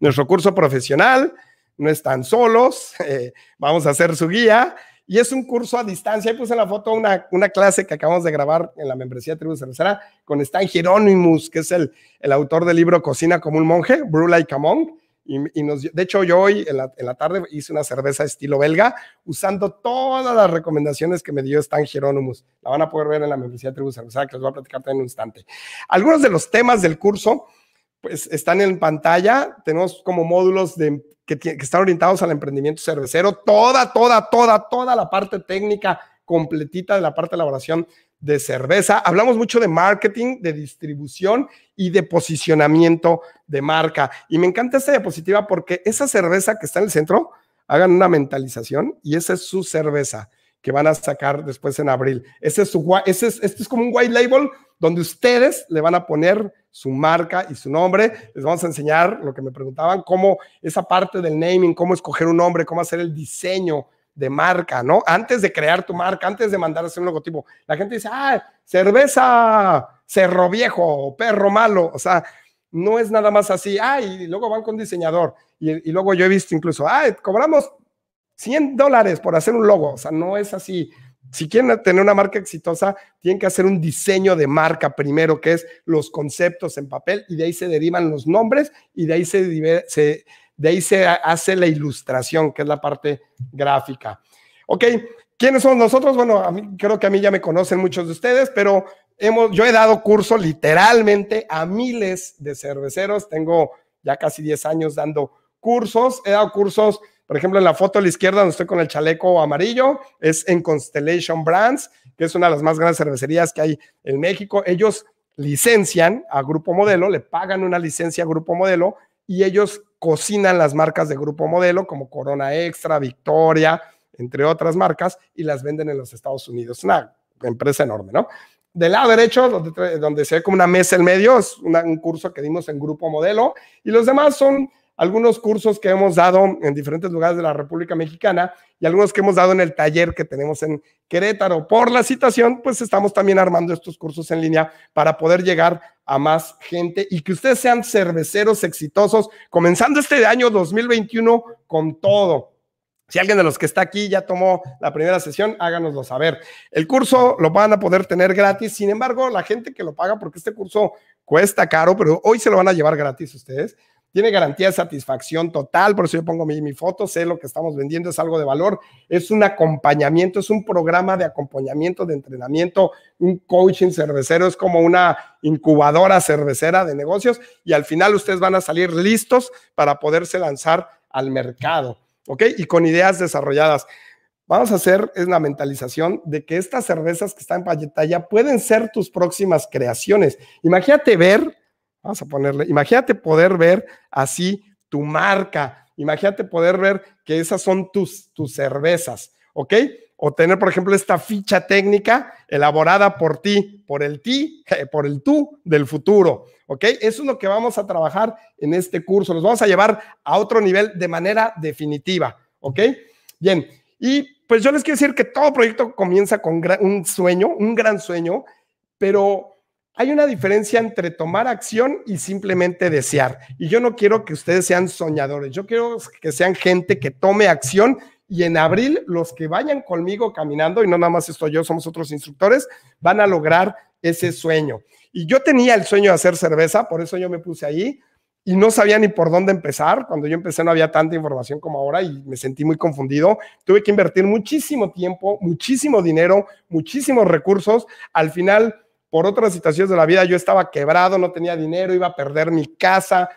Nuestro curso profesional, no están solos, *laughs* eh, vamos a hacer su guía. Y es un curso a distancia. Ahí puse en la foto una, clase que acabamos de grabar en la membresía de Tribu Cervecera con Stan Hieronymus, que es el, el autor del libro Cocina como un monje, Brula y Camón y, nos, de hecho, yo hoy en la, en la, tarde hice una cerveza estilo belga usando todas las recomendaciones que me dio Stan jerónimos La van a poder ver en la membresía Tribu Cerveza, que les voy a platicar en un instante. Algunos de los temas del curso pues, están en pantalla. Tenemos como módulos de, que, que están orientados al emprendimiento cervecero. Toda, toda, toda, toda la parte técnica completita de la parte de elaboración de cerveza. Hablamos mucho de marketing, de distribución y de posicionamiento de marca. Y me encanta esta diapositiva porque esa cerveza que está en el centro, hagan una mentalización y esa es su cerveza que van a sacar después en abril. Ese es su, ese este es como un white label donde ustedes le van a poner su marca y su nombre. Les vamos a enseñar lo que me preguntaban, cómo esa parte del naming, cómo escoger un nombre, cómo hacer el diseño de marca, ¿no? Antes de crear tu marca, antes de mandar a hacer un logotipo. La gente dice, ah, cerveza, cerro viejo, perro malo. O sea, no es nada más así. Ah, y luego van con diseñador. Y, luego yo he visto incluso, ah, cobramos 100 dólares por hacer un logo. O sea, no es así. Si quieren tener una marca exitosa, tienen que hacer un diseño de marca primero, que es los conceptos en papel, y de ahí se derivan los nombres, y de ahí se, de ahí se hace la ilustración, que es la parte gráfica. Ok, ¿quiénes somos nosotros? Bueno, a mí, creo que a mí ya me conocen muchos de ustedes, pero hemos, yo he dado curso literalmente a miles de cerveceros. Tengo ya casi 10 años dando cursos. He dado cursos, por ejemplo, en la foto a la izquierda, donde estoy con el chaleco amarillo, es en Constellation Brands, que es una de las más grandes cervecerías que hay en México. Ellos licencian a Grupo Modelo, le pagan una licencia a Grupo Modelo y ellos cocinan las marcas de grupo modelo como Corona Extra, Victoria, entre otras marcas, y las venden en los Estados Unidos. Una empresa enorme, ¿no? Del lado derecho, donde, se ve como una mesa en medio, es un curso que dimos en grupo modelo, y los demás son algunos cursos que hemos dado en diferentes lugares de la República Mexicana y algunos que hemos dado en el taller que tenemos en Querétaro. Por la situación, pues estamos también armando estos cursos en línea para poder llegar a más gente y que ustedes sean cerveceros exitosos, comenzando este año 2021 con todo. Si alguien de los que está aquí ya tomó la primera sesión, háganoslo saber. El curso lo van a poder tener gratis. Sin embargo, la gente que lo paga, porque este curso cuesta caro, pero hoy se lo van a llevar gratis ustedes tiene garantía de satisfacción total, por eso yo pongo mi, mi, foto, sé lo que estamos vendiendo, es algo de valor, es un acompañamiento, es un programa de acompañamiento, de entrenamiento, un coaching cervecero, es como una incubadora cervecera de negocios y al final ustedes van a salir listos para poderse lanzar al mercado, ¿ok? Y con ideas desarrolladas. Vamos a hacer es la mentalización de que estas cervezas que están en payetalla pueden ser tus próximas creaciones. Imagínate ver Vamos a ponerle, imagínate poder ver así tu marca, imagínate poder ver que esas son tus, tus cervezas, ¿ok? O tener, por ejemplo, esta ficha técnica elaborada por ti, por el ti, eh, por el tú del futuro, ¿ok? Eso es lo que vamos a trabajar en este curso. Los vamos a llevar a otro nivel de manera definitiva, ¿ok? Bien, y pues yo les quiero decir que todo proyecto comienza con un sueño, un gran sueño, pero hay una diferencia entre tomar acción y simplemente desear. Y yo no quiero que ustedes sean soñadores, yo quiero que sean gente que tome acción y en abril los que vayan conmigo caminando, y no nada más estoy yo, somos otros instructores, van a lograr ese sueño. Y yo tenía el sueño de hacer cerveza, por eso yo me puse ahí y no sabía ni por dónde empezar. Cuando yo empecé no había tanta información como ahora y me sentí muy confundido. Tuve que invertir muchísimo tiempo, muchísimo dinero, muchísimos recursos. Al final por otras situaciones de la vida yo estaba quebrado, no tenía dinero, iba a perder mi casa,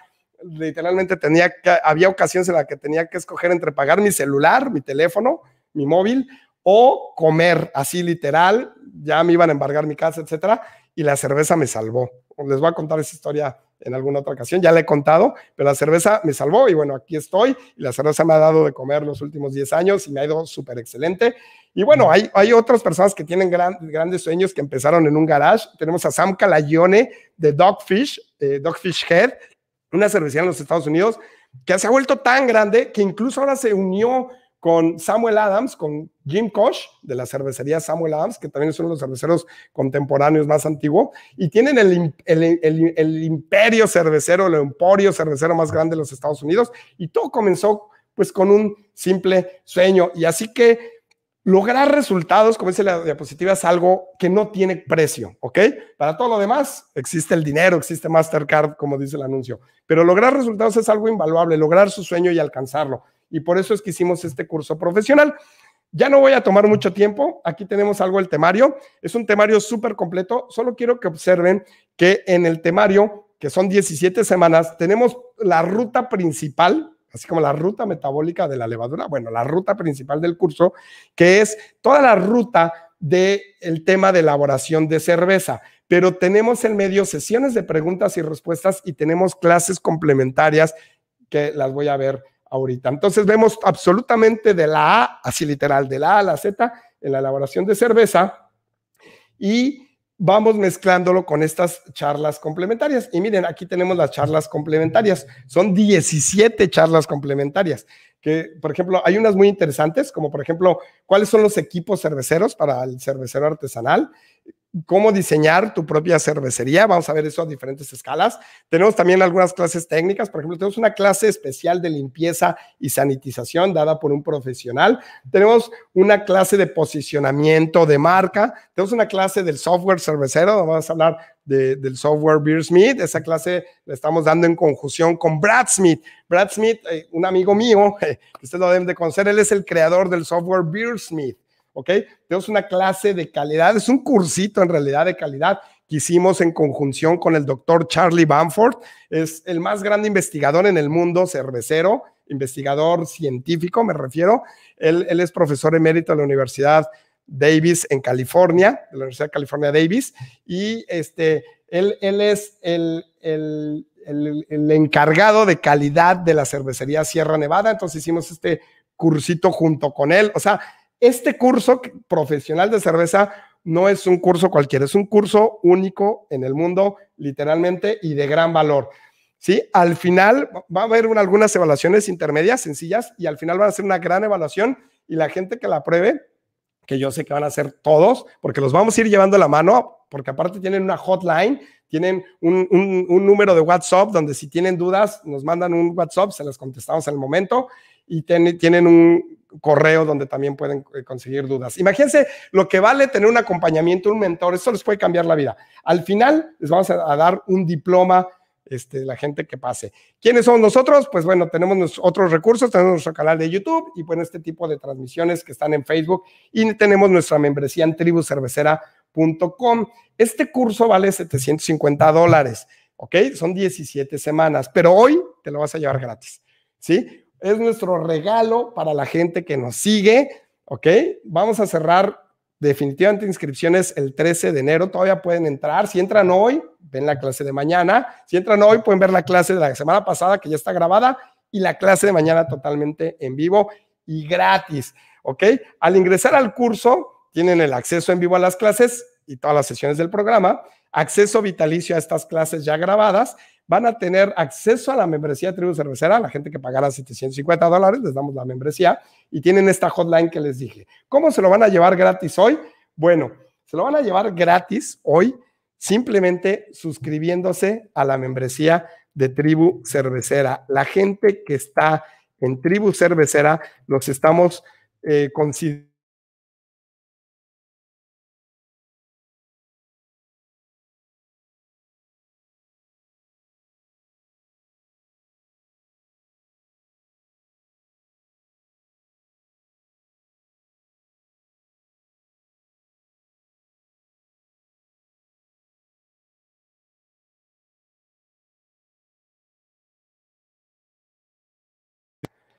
literalmente tenía había ocasiones en las que tenía que escoger entre pagar mi celular, mi teléfono, mi móvil o comer, así literal, ya me iban a embargar mi casa, etcétera, y la cerveza me salvó. Les voy a contar esa historia en alguna otra ocasión, ya la he contado, pero la cerveza me salvó y bueno, aquí estoy y la cerveza me ha dado de comer los últimos 10 años y me ha ido súper excelente y bueno, hay, hay otras personas que tienen grandes sueños que empezaron en un garage. Tenemos a Sam Calagione de Dogfish, eh, Dogfish Head, una cervecería en los Estados Unidos, que se ha vuelto tan grande que incluso ahora se unió con Samuel Adams, con Jim Koch, de la cervecería Samuel Adams, que también es uno de los cerveceros contemporáneos más antiguos, y tienen el, imperio cervecero, el emporio cervecero más grande de los Estados Unidos, y todo comenzó pues con un simple sueño. Y así que Lograr resultados, como dice la diapositiva, es algo que no tiene precio, ¿ok? Para todo lo demás, existe el dinero, existe Mastercard, como dice el anuncio, pero lograr resultados es algo invaluable, lograr su sueño y alcanzarlo. Y por eso es que hicimos este curso profesional. Ya no voy a tomar mucho tiempo. Aquí tenemos algo el temario. Es un temario súper completo. Solo quiero que observen que en el temario, que son 17 semanas, tenemos la ruta principal así como la ruta metabólica de la levadura, bueno, la ruta principal del curso, que es toda la ruta del tema de elaboración de cerveza. Pero tenemos en medio sesiones de preguntas y respuestas y tenemos clases complementarias que las voy a ver ahorita. Entonces vemos absolutamente de la A, así literal, de la A a la Z en la elaboración de cerveza y vamos mezclándolo con estas charlas complementarias. Y miren, aquí tenemos las charlas complementarias. Son 17 charlas complementarias, que por ejemplo, hay unas muy interesantes, como por ejemplo, cuáles son los equipos cerveceros para el cervecero artesanal, cómo diseñar tu propia cervecería. Vamos a ver eso a diferentes escalas. Tenemos también algunas clases técnicas. Por ejemplo, tenemos una clase especial de limpieza y sanitización dada por un profesional. Tenemos una clase de posicionamiento de marca. Tenemos una clase del software cervecero. Vamos a hablar del software Beersmith. Esa clase la estamos dando en conjunción con Brad Smith. Brad Smith, eh, un amigo mío, *laughs* usted ustedes lo deben de conocer, él es el creador del software Beersmith. ¿ok? Tenemos una clase de calidad, es un cursito en realidad de calidad que hicimos en conjunción con el doctor Charlie Bamford, es el más grande investigador en el mundo cervecero, investigador científico, me refiero. Él, es profesor emérito de la Universidad Davis en California, de la Universidad de California Davis, y este, él, él es el, el, el encargado de calidad de la cervecería Sierra Nevada, entonces hicimos este cursito junto con él, o sea, este curso profesional de cerveza no es un curso cualquiera, es un curso único en el mundo, literalmente, y de gran valor. ¿Sí? Al final va a haber algunas evaluaciones intermedias, sencillas, y al final van a ser una gran evaluación y la gente que la pruebe, que yo sé que van a ser todos, porque los vamos a ir llevando la mano, porque aparte tienen una hotline, tienen un, número de WhatsApp donde si tienen dudas nos mandan un WhatsApp, se las contestamos en el momento y tienen un correo donde también pueden eh, conseguir dudas. Imagínense lo que vale tener un acompañamiento, un mentor, eso les puede cambiar la vida. Al final les vamos a, dar un diploma este, la gente que pase. ¿Quiénes somos nosotros? Pues bueno, tenemos otros recursos, tenemos nuestro canal de YouTube y bueno, este tipo de transmisiones que están en Facebook y tenemos nuestra membresía en tribucervecera.com. Este curso vale 750 dólares, ¿ok? Son 17 semanas, pero hoy te lo vas a llevar gratis, ¿sí? Es nuestro regalo para la gente que nos sigue, ¿ok? Vamos a cerrar definitivamente inscripciones el 13 de enero. Todavía pueden entrar. Si entran hoy, ven la clase de mañana. Si entran hoy, pueden ver la clase de la semana pasada que ya está grabada y la clase de mañana totalmente en vivo y gratis, ¿ok? Al ingresar al curso, tienen el acceso en vivo a las clases y todas las sesiones del programa, acceso vitalicio a estas clases ya grabadas, van a tener acceso a la membresía de Tribu Cervecera, la gente que pagara 750 dólares, les damos la membresía y tienen esta hotline que les dije. ¿Cómo se lo van a llevar gratis hoy? Bueno, se lo van a llevar gratis hoy simplemente suscribiéndose a la membresía de Tribu Cervecera. La gente que está en Tribu Cervecera los estamos eh, considerando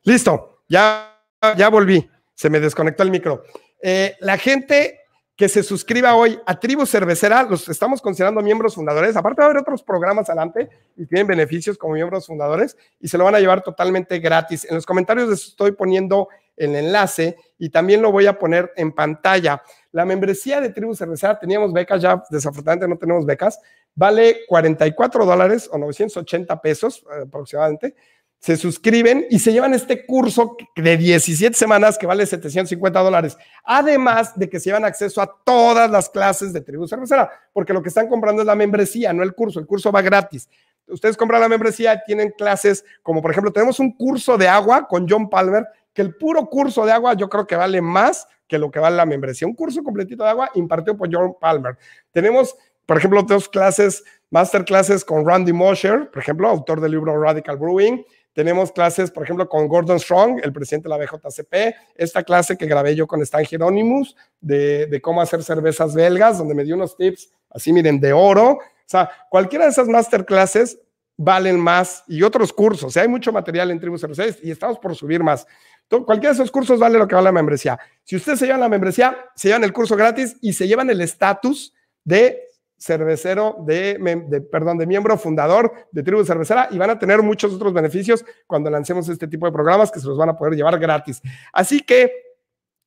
Listo, ya, ya volví. Se me desconectó el micro. Eh, la gente que se suscriba hoy a Tribu Cervecera, los estamos considerando miembros fundadores. Aparte, va a haber otros programas adelante y tienen beneficios como miembros fundadores y se lo van a llevar totalmente gratis. En los comentarios les estoy poniendo el enlace y también lo voy a poner en pantalla. La membresía de Tribu Cervecera, teníamos becas, ya desafortunadamente no tenemos becas, vale 44 dólares o 980 pesos eh, aproximadamente se suscriben y se llevan este curso de 17 semanas que vale 750 dólares. Además de que se llevan acceso a todas las clases de tribu cervecera, porque lo que están comprando es la membresía, no el curso. El curso va gratis. Ustedes compran la membresía, tienen clases, como por ejemplo, tenemos un curso de agua con John Palmer, que el puro curso de agua yo creo que vale más que lo que vale la membresía. Un curso completito de agua impartido por John Palmer. Tenemos, por ejemplo, dos clases, masterclasses con Randy Mosher, por ejemplo, autor del libro Radical Brewing tenemos clases, por ejemplo, con Gordon Strong, el presidente de la BJCP, esta clase que grabé yo con Stan Hieronymus de, cómo hacer cervezas belgas, donde me dio unos tips, así miren, de oro. O sea, cualquiera de esas masterclasses valen más y otros cursos. O sea, hay mucho material en Tribu 06 y estamos por subir más. cualquiera de esos cursos vale lo que vale la membresía. Si ustedes se llevan la membresía, se llevan el curso gratis y se llevan el estatus de cervecero de, perdón, de miembro fundador de Tribu Cervecera y van a tener muchos otros beneficios cuando lancemos este tipo de programas que se los van a poder llevar gratis. Así que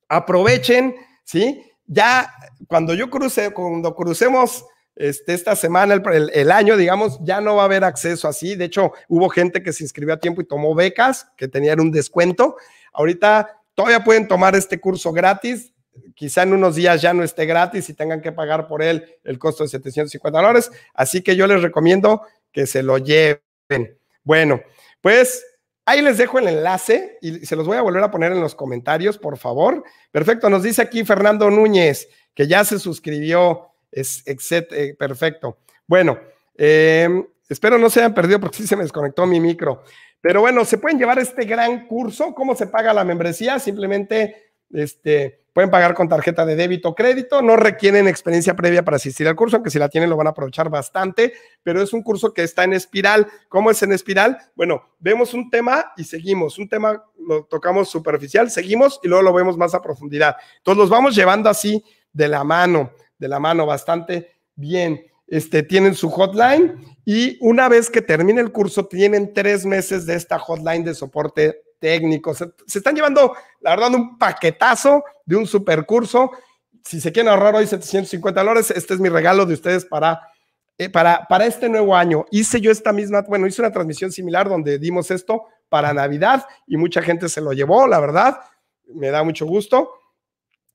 aprovechen, ¿sí? Ya cuando yo cruce, cuando crucemos este, esta semana, el, año, digamos, ya no va a haber acceso así. De hecho, hubo gente que se inscribió a tiempo y tomó becas, que tenían un descuento. Ahorita todavía pueden tomar este curso gratis quizá en unos días ya no esté gratis y tengan que pagar por él el costo de 750 dólares. Así que yo les recomiendo que se lo lleven. Bueno, pues ahí les dejo el enlace y se los voy a volver a poner en los comentarios, por favor. Perfecto, nos dice aquí Fernando Núñez que ya se suscribió. Es, eh, perfecto. Bueno, eh, espero no se hayan perdido porque *laughs* sí se me desconectó mi micro. Pero bueno, se pueden llevar este gran curso. ¿Cómo se paga la membresía? Simplemente este, Pueden pagar con tarjeta de débito o crédito, no requieren experiencia previa para asistir al curso, aunque si la tienen lo van a aprovechar bastante, pero es un curso que está en espiral. ¿Cómo es en espiral? Bueno, vemos un tema y seguimos, un tema lo tocamos superficial, seguimos y luego lo vemos más a profundidad. Entonces los vamos llevando así de la mano, de la mano bastante bien. Este, tienen su hotline y una vez que termine el curso, tienen tres meses de esta hotline de soporte técnicos. Se, están llevando, la verdad, un paquetazo de un supercurso. Si se quieren ahorrar hoy 750 dólares, este es mi regalo de ustedes para, eh, para, para este nuevo año. Hice yo esta misma, bueno, hice una transmisión similar donde dimos esto para Navidad y mucha gente se lo llevó, la verdad. Me da mucho gusto.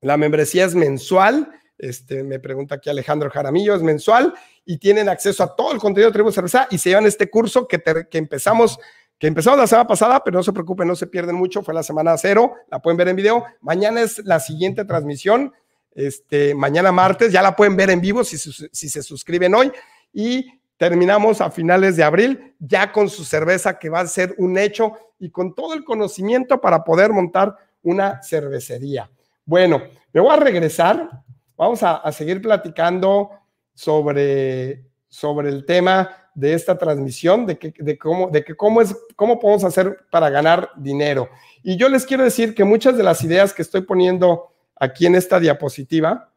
La membresía es mensual. Este, me pregunta aquí Alejandro Jaramillo, es mensual y tienen acceso a todo el contenido de Tribu Cerveza y se llevan este curso que, que empezamos que empezamos la semana pasada, pero no se preocupen, no se pierden mucho, fue la semana cero, la pueden ver en video. Mañana es la siguiente transmisión, este, mañana martes, ya la pueden ver en vivo si, se suscriben hoy. Y terminamos a finales de abril ya con su cerveza, que va a ser un hecho y con todo el conocimiento para poder montar una cervecería. Bueno, me voy a regresar, vamos a, seguir platicando sobre, sobre el tema de esta transmisión, de, que, de, cómo, de que cómo, es, cómo podemos hacer para ganar dinero. Y yo les quiero decir que muchas de las ideas que estoy poniendo aquí en esta diapositiva,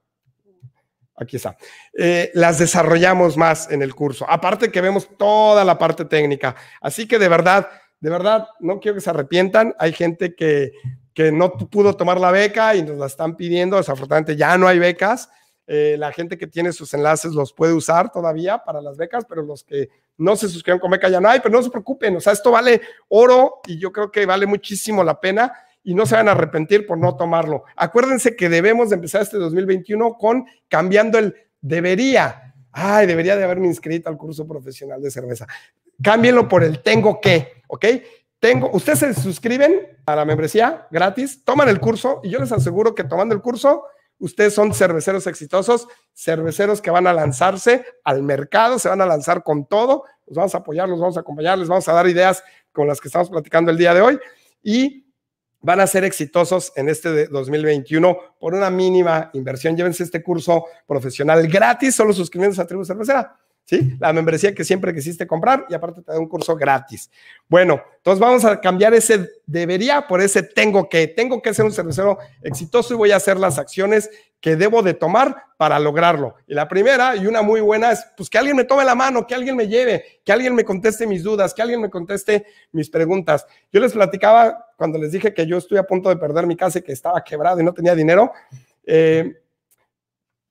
aquí está, eh, las desarrollamos más en el curso. Aparte que vemos toda la parte técnica. Así que de verdad, de verdad, no quiero que se arrepientan. Hay gente que, que no pudo tomar la beca y nos la están pidiendo. Desafortunadamente ya no hay becas eh, la gente que tiene sus enlaces los puede usar todavía para las becas, pero los que no se suscriban con beca ya no hay, pero no se preocupen, o sea, esto vale oro y yo creo que vale muchísimo la pena y no se van a arrepentir por no tomarlo. Acuérdense que debemos de empezar este 2021 con cambiando el debería. Ay, debería de haberme inscrito al curso profesional de cerveza. Cámbienlo por el tengo que, ¿ok? Tengo, ustedes se suscriben a la membresía gratis, toman el curso y yo les aseguro que tomando el curso Ustedes son cerveceros exitosos, cerveceros que van a lanzarse al mercado, se van a lanzar con todo. Los vamos a apoyar, los vamos a acompañar, les vamos a dar ideas con las que estamos platicando el día de hoy y van a ser exitosos en este 2021 por una mínima inversión. Llévense este curso profesional gratis, solo suscribiéndose a Tribu Cervecera. ¿sí? La membresía que siempre quisiste comprar y aparte te da un curso gratis. Bueno, entonces vamos a cambiar ese debería por ese tengo que. Tengo que ser un cervecero exitoso y voy a hacer las acciones que debo de tomar para lograrlo. Y la primera y una muy buena es, pues que alguien me tome la mano, que alguien me lleve, que alguien me conteste mis dudas, que alguien me conteste mis preguntas. Yo les platicaba cuando les dije que yo estoy a punto de perder mi casa y que estaba quebrado y no tenía dinero. Eh,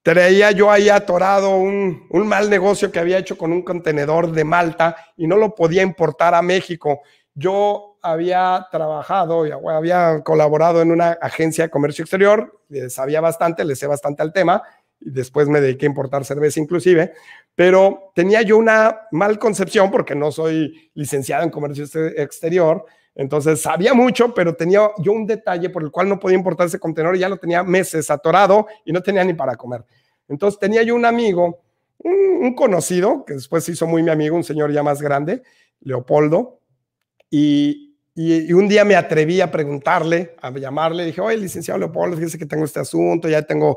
Traía yo ahí atorado un, un, mal negocio que había hecho con un contenedor de Malta y no lo podía importar a México. Yo había trabajado y había colaborado en una agencia de comercio exterior, sabía bastante, le sé bastante al tema, y después me dediqué a importar cerveza inclusive, pero tenía yo una mal concepción porque no soy licenciado en comercio exterior entonces sabía mucho, pero tenía yo un detalle por el cual no podía importar ese contenedor y ya lo tenía meses atorado y no tenía ni para comer. Entonces tenía yo un amigo, un, conocido, que después se hizo muy mi amigo, un señor ya más grande, Leopoldo, y, y, un día me atreví a preguntarle, a llamarle, dije, oye, licenciado Leopoldo, fíjese que tengo este asunto, ya tengo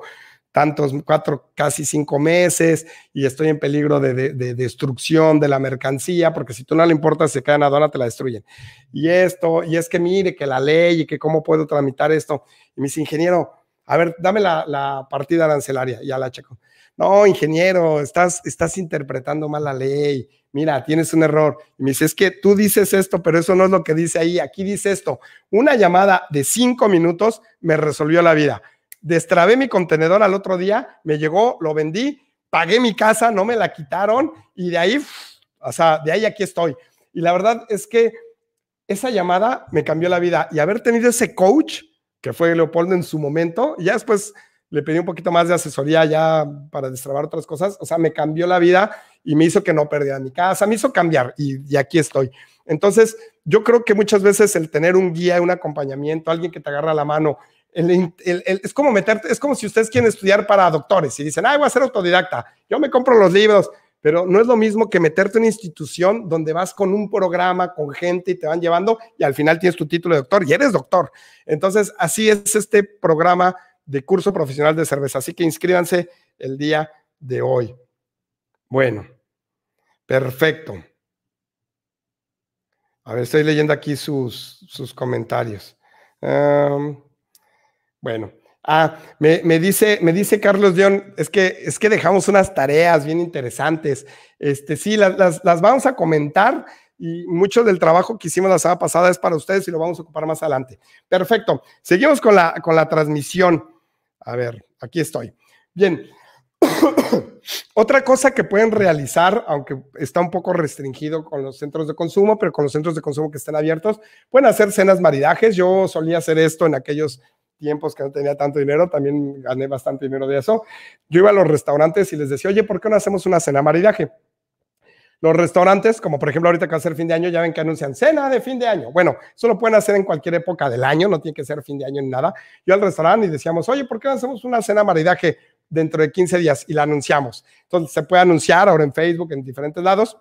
tantos, cuatro, casi cinco meses y estoy en peligro de, destrucción de la mercancía, porque si tú no le importas, se caen a aduana, te la destruyen. Y esto, y es que mire, que la ley y que cómo puedo tramitar esto. Y mis ingeniero, a ver, dame la, la partida arancelaria, ya la checo. No, ingeniero, estás, estás interpretando mal la ley. Mira, tienes un error. Y me dice, es que tú dices esto, pero eso no es lo que dice ahí. Aquí dice esto. Una llamada de cinco minutos me resolvió la vida destrabé mi contenedor al otro día, me llegó, lo vendí, pagué mi casa, no me la quitaron y de ahí, o sea, de ahí aquí estoy. Y la verdad es que esa llamada me cambió la vida y haber tenido ese coach, que fue Leopoldo en su momento, y ya después le pedí un poquito más de asesoría ya para destrabar otras cosas, o sea, me cambió la vida y me hizo que no perdiera mi casa, me hizo cambiar y, y aquí estoy. Entonces, yo creo que muchas veces el tener un guía, un acompañamiento, alguien que te agarra la mano, es como meterte, es como si ustedes quieren estudiar para doctores y dicen, ay, voy a ser autodidacta, yo me compro los libros, pero no es lo mismo que meterte en una institución donde vas con un programa, con gente y te van llevando y al final tienes tu título de doctor y eres doctor. Entonces, así es este programa de curso profesional de cerveza. Así que inscríbanse el día de hoy. Bueno, perfecto. A ver, estoy leyendo aquí sus, sus comentarios. Bueno, ah, me, dice, me dice Carlos Dion, es que, es que dejamos unas tareas bien interesantes. Este, sí, las, vamos a comentar y mucho del trabajo que hicimos la semana pasada es para ustedes y lo vamos a ocupar más adelante. Perfecto, seguimos con la, con la transmisión. A ver, aquí estoy. Bien. *coughs* Otra cosa que pueden realizar, aunque está un poco restringido con los centros de consumo, pero con los centros de consumo que están abiertos, pueden hacer cenas maridajes. Yo solía hacer esto en aquellos tiempos que no tenía tanto dinero, también gané bastante dinero de eso. Yo iba a los restaurantes y les decía, oye, ¿por qué no hacemos una cena maridaje? Los restaurantes, como por ejemplo ahorita que va a ser fin de año, ya ven que anuncian cena de fin de año. Bueno, eso lo pueden hacer en cualquier época del año, no tiene que ser fin de año ni nada. Yo al restaurante y decíamos, oye, ¿por qué no hacemos una cena maridaje dentro de 15 días? Y la anunciamos. Entonces se puede anunciar ahora en Facebook, en diferentes lados.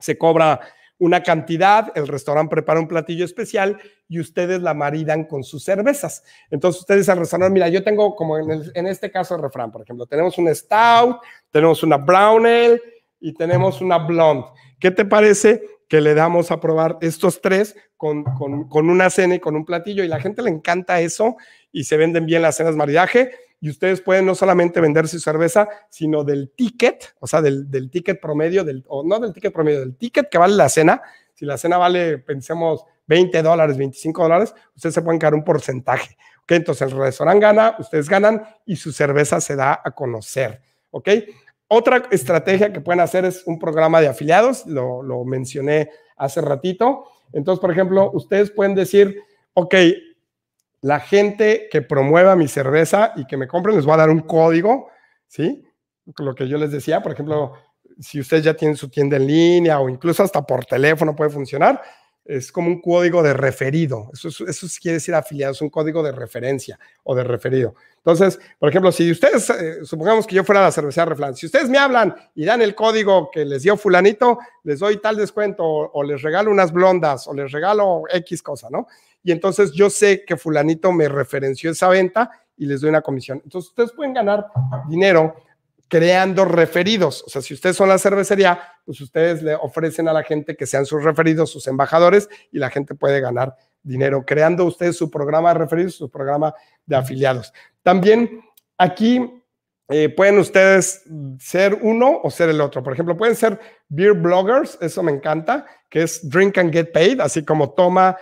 Se cobra una cantidad, el restaurante prepara un platillo especial y ustedes la maridan con sus cervezas. Entonces ustedes al restaurante, mira, yo tengo como en, este caso el refrán, por ejemplo, tenemos un stout, tenemos una brown y tenemos una blonde. ¿Qué te parece que le damos a probar estos tres con, con, con una cena y con un platillo? Y la gente le encanta eso y se venden bien las cenas maridaje y ustedes pueden no solamente vender su cerveza, sino del ticket, o sea, del, ticket promedio, del, o no del ticket promedio, del ticket que vale la cena. Si la cena vale, pensemos, 20 dólares, 25 dólares, ustedes se pueden quedar un porcentaje. Entonces el restaurante gana, ustedes ganan y su cerveza se da a conocer. Otra estrategia que pueden hacer es un programa de afiliados, lo, lo mencioné hace ratito. Entonces, por ejemplo, ustedes pueden decir, ok, la gente que promueva mi cerveza y que me compren, les va a dar un código, ¿sí? Lo que yo les decía, por ejemplo, si ustedes ya tienen su tienda en línea o incluso hasta por teléfono puede funcionar, es como un código de referido. Eso, eso, quiere decir afiliado, es un código de referencia o de referido. Entonces, por ejemplo, si ustedes, eh, supongamos que yo fuera a la cervecería Reflan, si ustedes me hablan y dan el código que les dio fulanito, les doy tal descuento o les regalo unas blondas o les regalo X cosa, ¿no? y entonces yo sé que fulanito me referenció esa venta y les doy una comisión. Entonces ustedes pueden ganar dinero creando referidos. O sea, si ustedes son la cervecería, pues ustedes le ofrecen a la gente que sean sus referidos, sus embajadores, y la gente puede ganar dinero creando ustedes su programa de referidos, su programa de afiliados. También aquí eh, pueden ustedes ser uno o ser el otro. Por ejemplo, pueden ser beer bloggers, eso me encanta, que es drink and get paid, así como toma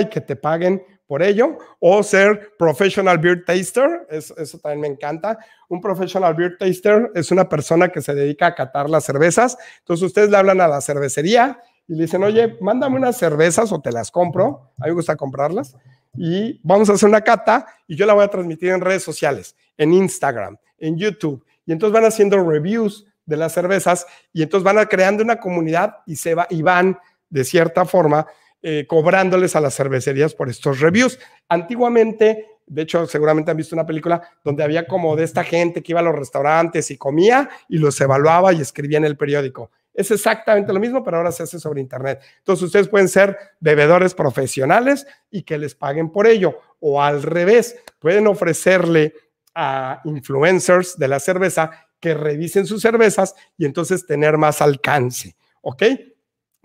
y que te paguen por ello, o ser professional beer taster, eso, también me encanta. Un professional beer taster es una persona que se dedica a catar las cervezas, entonces ustedes le hablan a la cervecería y le dicen, oye, mándame unas cervezas o te las compro, a mí me gusta comprarlas, y vamos a hacer una cata y yo la voy a transmitir en redes sociales, en Instagram, en YouTube, y entonces van haciendo reviews de las cervezas y entonces van creando una comunidad y se va y van de cierta forma eh, cobrándoles a las cervecerías por estos reviews. Antiguamente, de hecho, seguramente han visto una película donde había como de esta gente que iba a los restaurantes y comía y los evaluaba y escribía en el periódico. Es exactamente lo mismo, pero ahora se hace sobre Internet. Entonces, ustedes pueden ser bebedores profesionales y que les paguen por ello. O al revés, pueden ofrecerle a influencers de la cerveza que revisen sus cervezas y entonces tener más alcance. ¿Ok?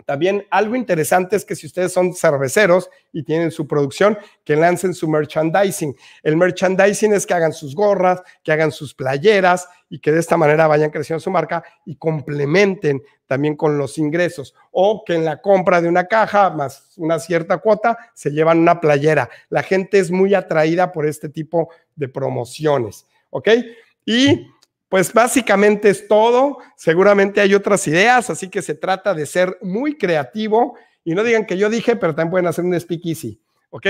También algo interesante es que si ustedes son cerveceros y tienen su producción, que lancen su merchandising. El merchandising es que hagan sus gorras, que hagan sus playeras y que de esta manera vayan creciendo su marca y complementen también con los ingresos. O que en la compra de una caja más una cierta cuota se llevan una playera. La gente es muy atraída por este tipo de promociones. ¿Ok? Y pues básicamente es todo. Seguramente hay otras ideas, así que se trata de ser muy creativo y no digan que yo dije, pero también pueden hacer un speakeasy, ¿ok?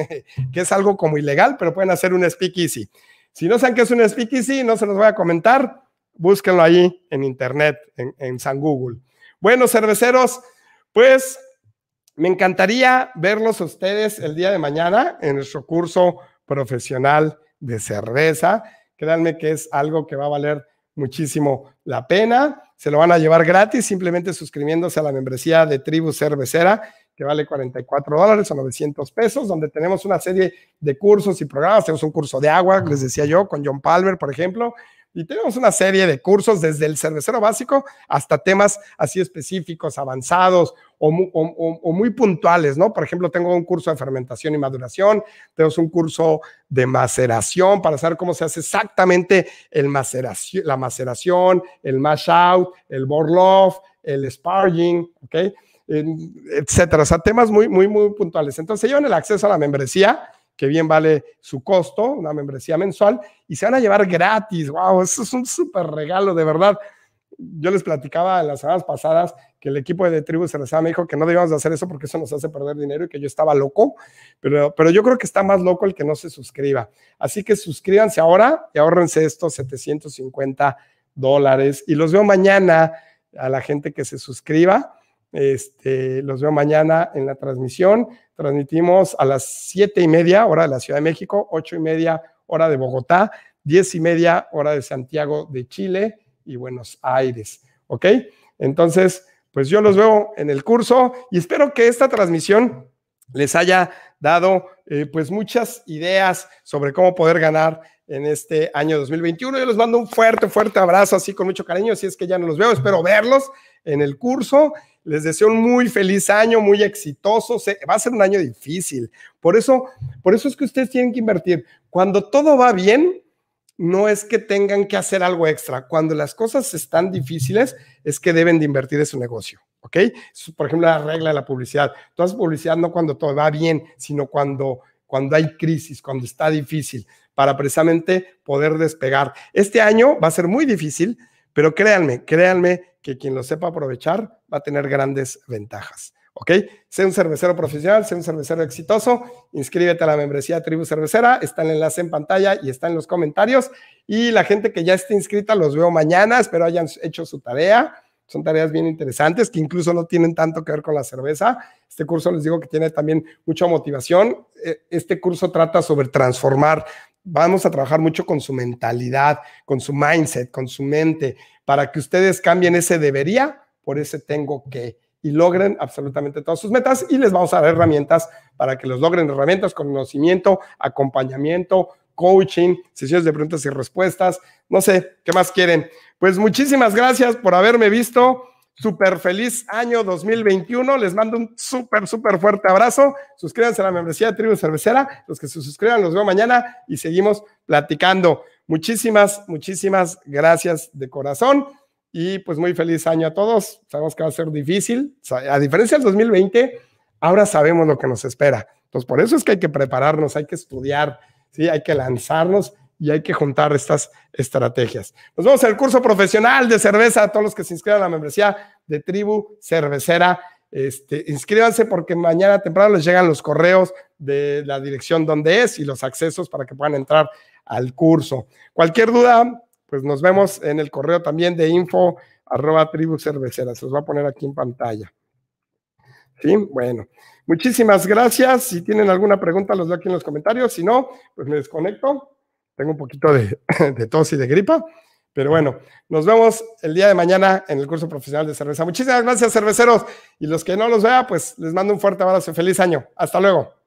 *laughs* que es algo como ilegal, pero pueden hacer un speakeasy. Si no saben qué es un speakeasy, no se los voy a comentar. Búsquenlo ahí en internet, en, San Google. Bueno, cerveceros, pues me encantaría verlos a ustedes el día de mañana en nuestro curso profesional de cerveza. Créanme que es algo que va a valer muchísimo la pena. Se lo van a llevar gratis simplemente suscribiéndose a la membresía de Tribu Cervecera, que vale 44 dólares o 900 pesos, donde tenemos una serie de cursos y programas. Tenemos un curso de agua, les decía yo, con John Palmer, por ejemplo. Y tenemos una serie de cursos desde el cervecero básico hasta temas así específicos, avanzados o, muy puntuales, ¿no? Por ejemplo, tengo un curso de fermentación y maduración, tenemos un curso de maceración para saber cómo se hace exactamente el maceración, la maceración, el mash out, el borloff, el sparging, ¿ok? etcétera, o sea, temas muy, muy, muy puntuales. Entonces, llevan el acceso a la membresía, que bien vale su costo, una membresía mensual, y se van a llevar gratis. ¡Wow! Eso es un súper regalo, de verdad. Yo les platicaba en las semanas pasadas que el equipo de Tribu les me dijo que no debíamos de hacer eso porque eso nos hace perder dinero y que yo estaba loco, pero, pero yo creo que está más loco el que no se suscriba. Así que suscríbanse ahora y ahorrense estos 750 dólares. Y los veo mañana a la gente que se suscriba. Este, los veo mañana en la transmisión. Transmitimos a las siete y media hora de la Ciudad de México, ocho y media hora de Bogotá, diez y media hora de Santiago de Chile y Buenos Aires. ¿Ok? Entonces, pues yo los veo en el curso y espero que esta transmisión les haya dado eh, pues muchas ideas sobre cómo poder ganar en este año 2021. Yo les mando un fuerte, fuerte abrazo, así con mucho cariño. Si es que ya no los veo, espero verlos en el curso. Les deseo un muy feliz año, muy exitoso. va a ser un año difícil. Por eso, por eso es que ustedes tienen que invertir. Cuando todo va bien, no es que tengan que hacer algo extra. Cuando las cosas están difíciles, es que deben de invertir en su negocio. ¿Ok? por ejemplo, la regla de la publicidad. Tú haces publicidad no cuando todo va bien, sino cuando, cuando hay crisis, cuando está difícil, para precisamente poder despegar. Este año va a ser muy difícil pero créanme, créanme que quien lo sepa aprovechar va a tener grandes ventajas. ¿ok? Sé un cervecero profesional, sé un cervecero exitoso, inscríbete a la membresía de Tribu Cervecera, está el enlace en pantalla y está en los comentarios. Y la gente que ya esté inscrita, los veo mañana, espero hayan hecho su tarea. Son tareas bien interesantes que incluso no tienen tanto que ver con la cerveza. Este curso les digo que tiene también mucha motivación. E, este curso trata sobre transformar vamos a trabajar mucho con su mentalidad, con su mindset, con su mente, para que ustedes cambien ese debería por ese tengo que y logren absolutamente todas sus metas y les vamos a dar herramientas para que los logren, herramientas, conocimiento, acompañamiento, coaching, sesiones de preguntas y respuestas, no sé, ¿qué más quieren? Pues muchísimas gracias por haberme visto. Super feliz año 2021. Les mando un súper, súper fuerte abrazo. Suscríbanse a la membresía de Tribu Cervecera. Los que se suscriban, los veo mañana y seguimos platicando. Muchísimas, muchísimas gracias de corazón y pues muy feliz año a todos. Sabemos que va a ser difícil. A diferencia del 2020, ahora sabemos lo que nos espera. Entonces, por eso es que hay que prepararnos, hay que estudiar, ¿sí? hay que lanzarnos y hay que juntar estas estrategias. Nos vemos en el curso profesional de cerveza, a todos los que se inscriban a la membresía de Tribu Cervecera. Este, inscríbanse porque mañana temprano les llegan los correos de la dirección donde es y los accesos para que puedan entrar al curso. Cualquier duda, pues nos vemos en el correo también de info tribu Se los va a poner aquí en pantalla. Sí, bueno. Muchísimas gracias. Si tienen alguna pregunta, los veo aquí en los comentarios. Si no, pues me desconecto. Tengo un poquito *coughs* de, tos y de gripa. Pero bueno, nos vemos el día de mañana en el curso profesional de cerveza. Muchísimas gracias, cerveceros. Y los que no los vea, pues les mando un fuerte abrazo. Feliz año. Hasta luego.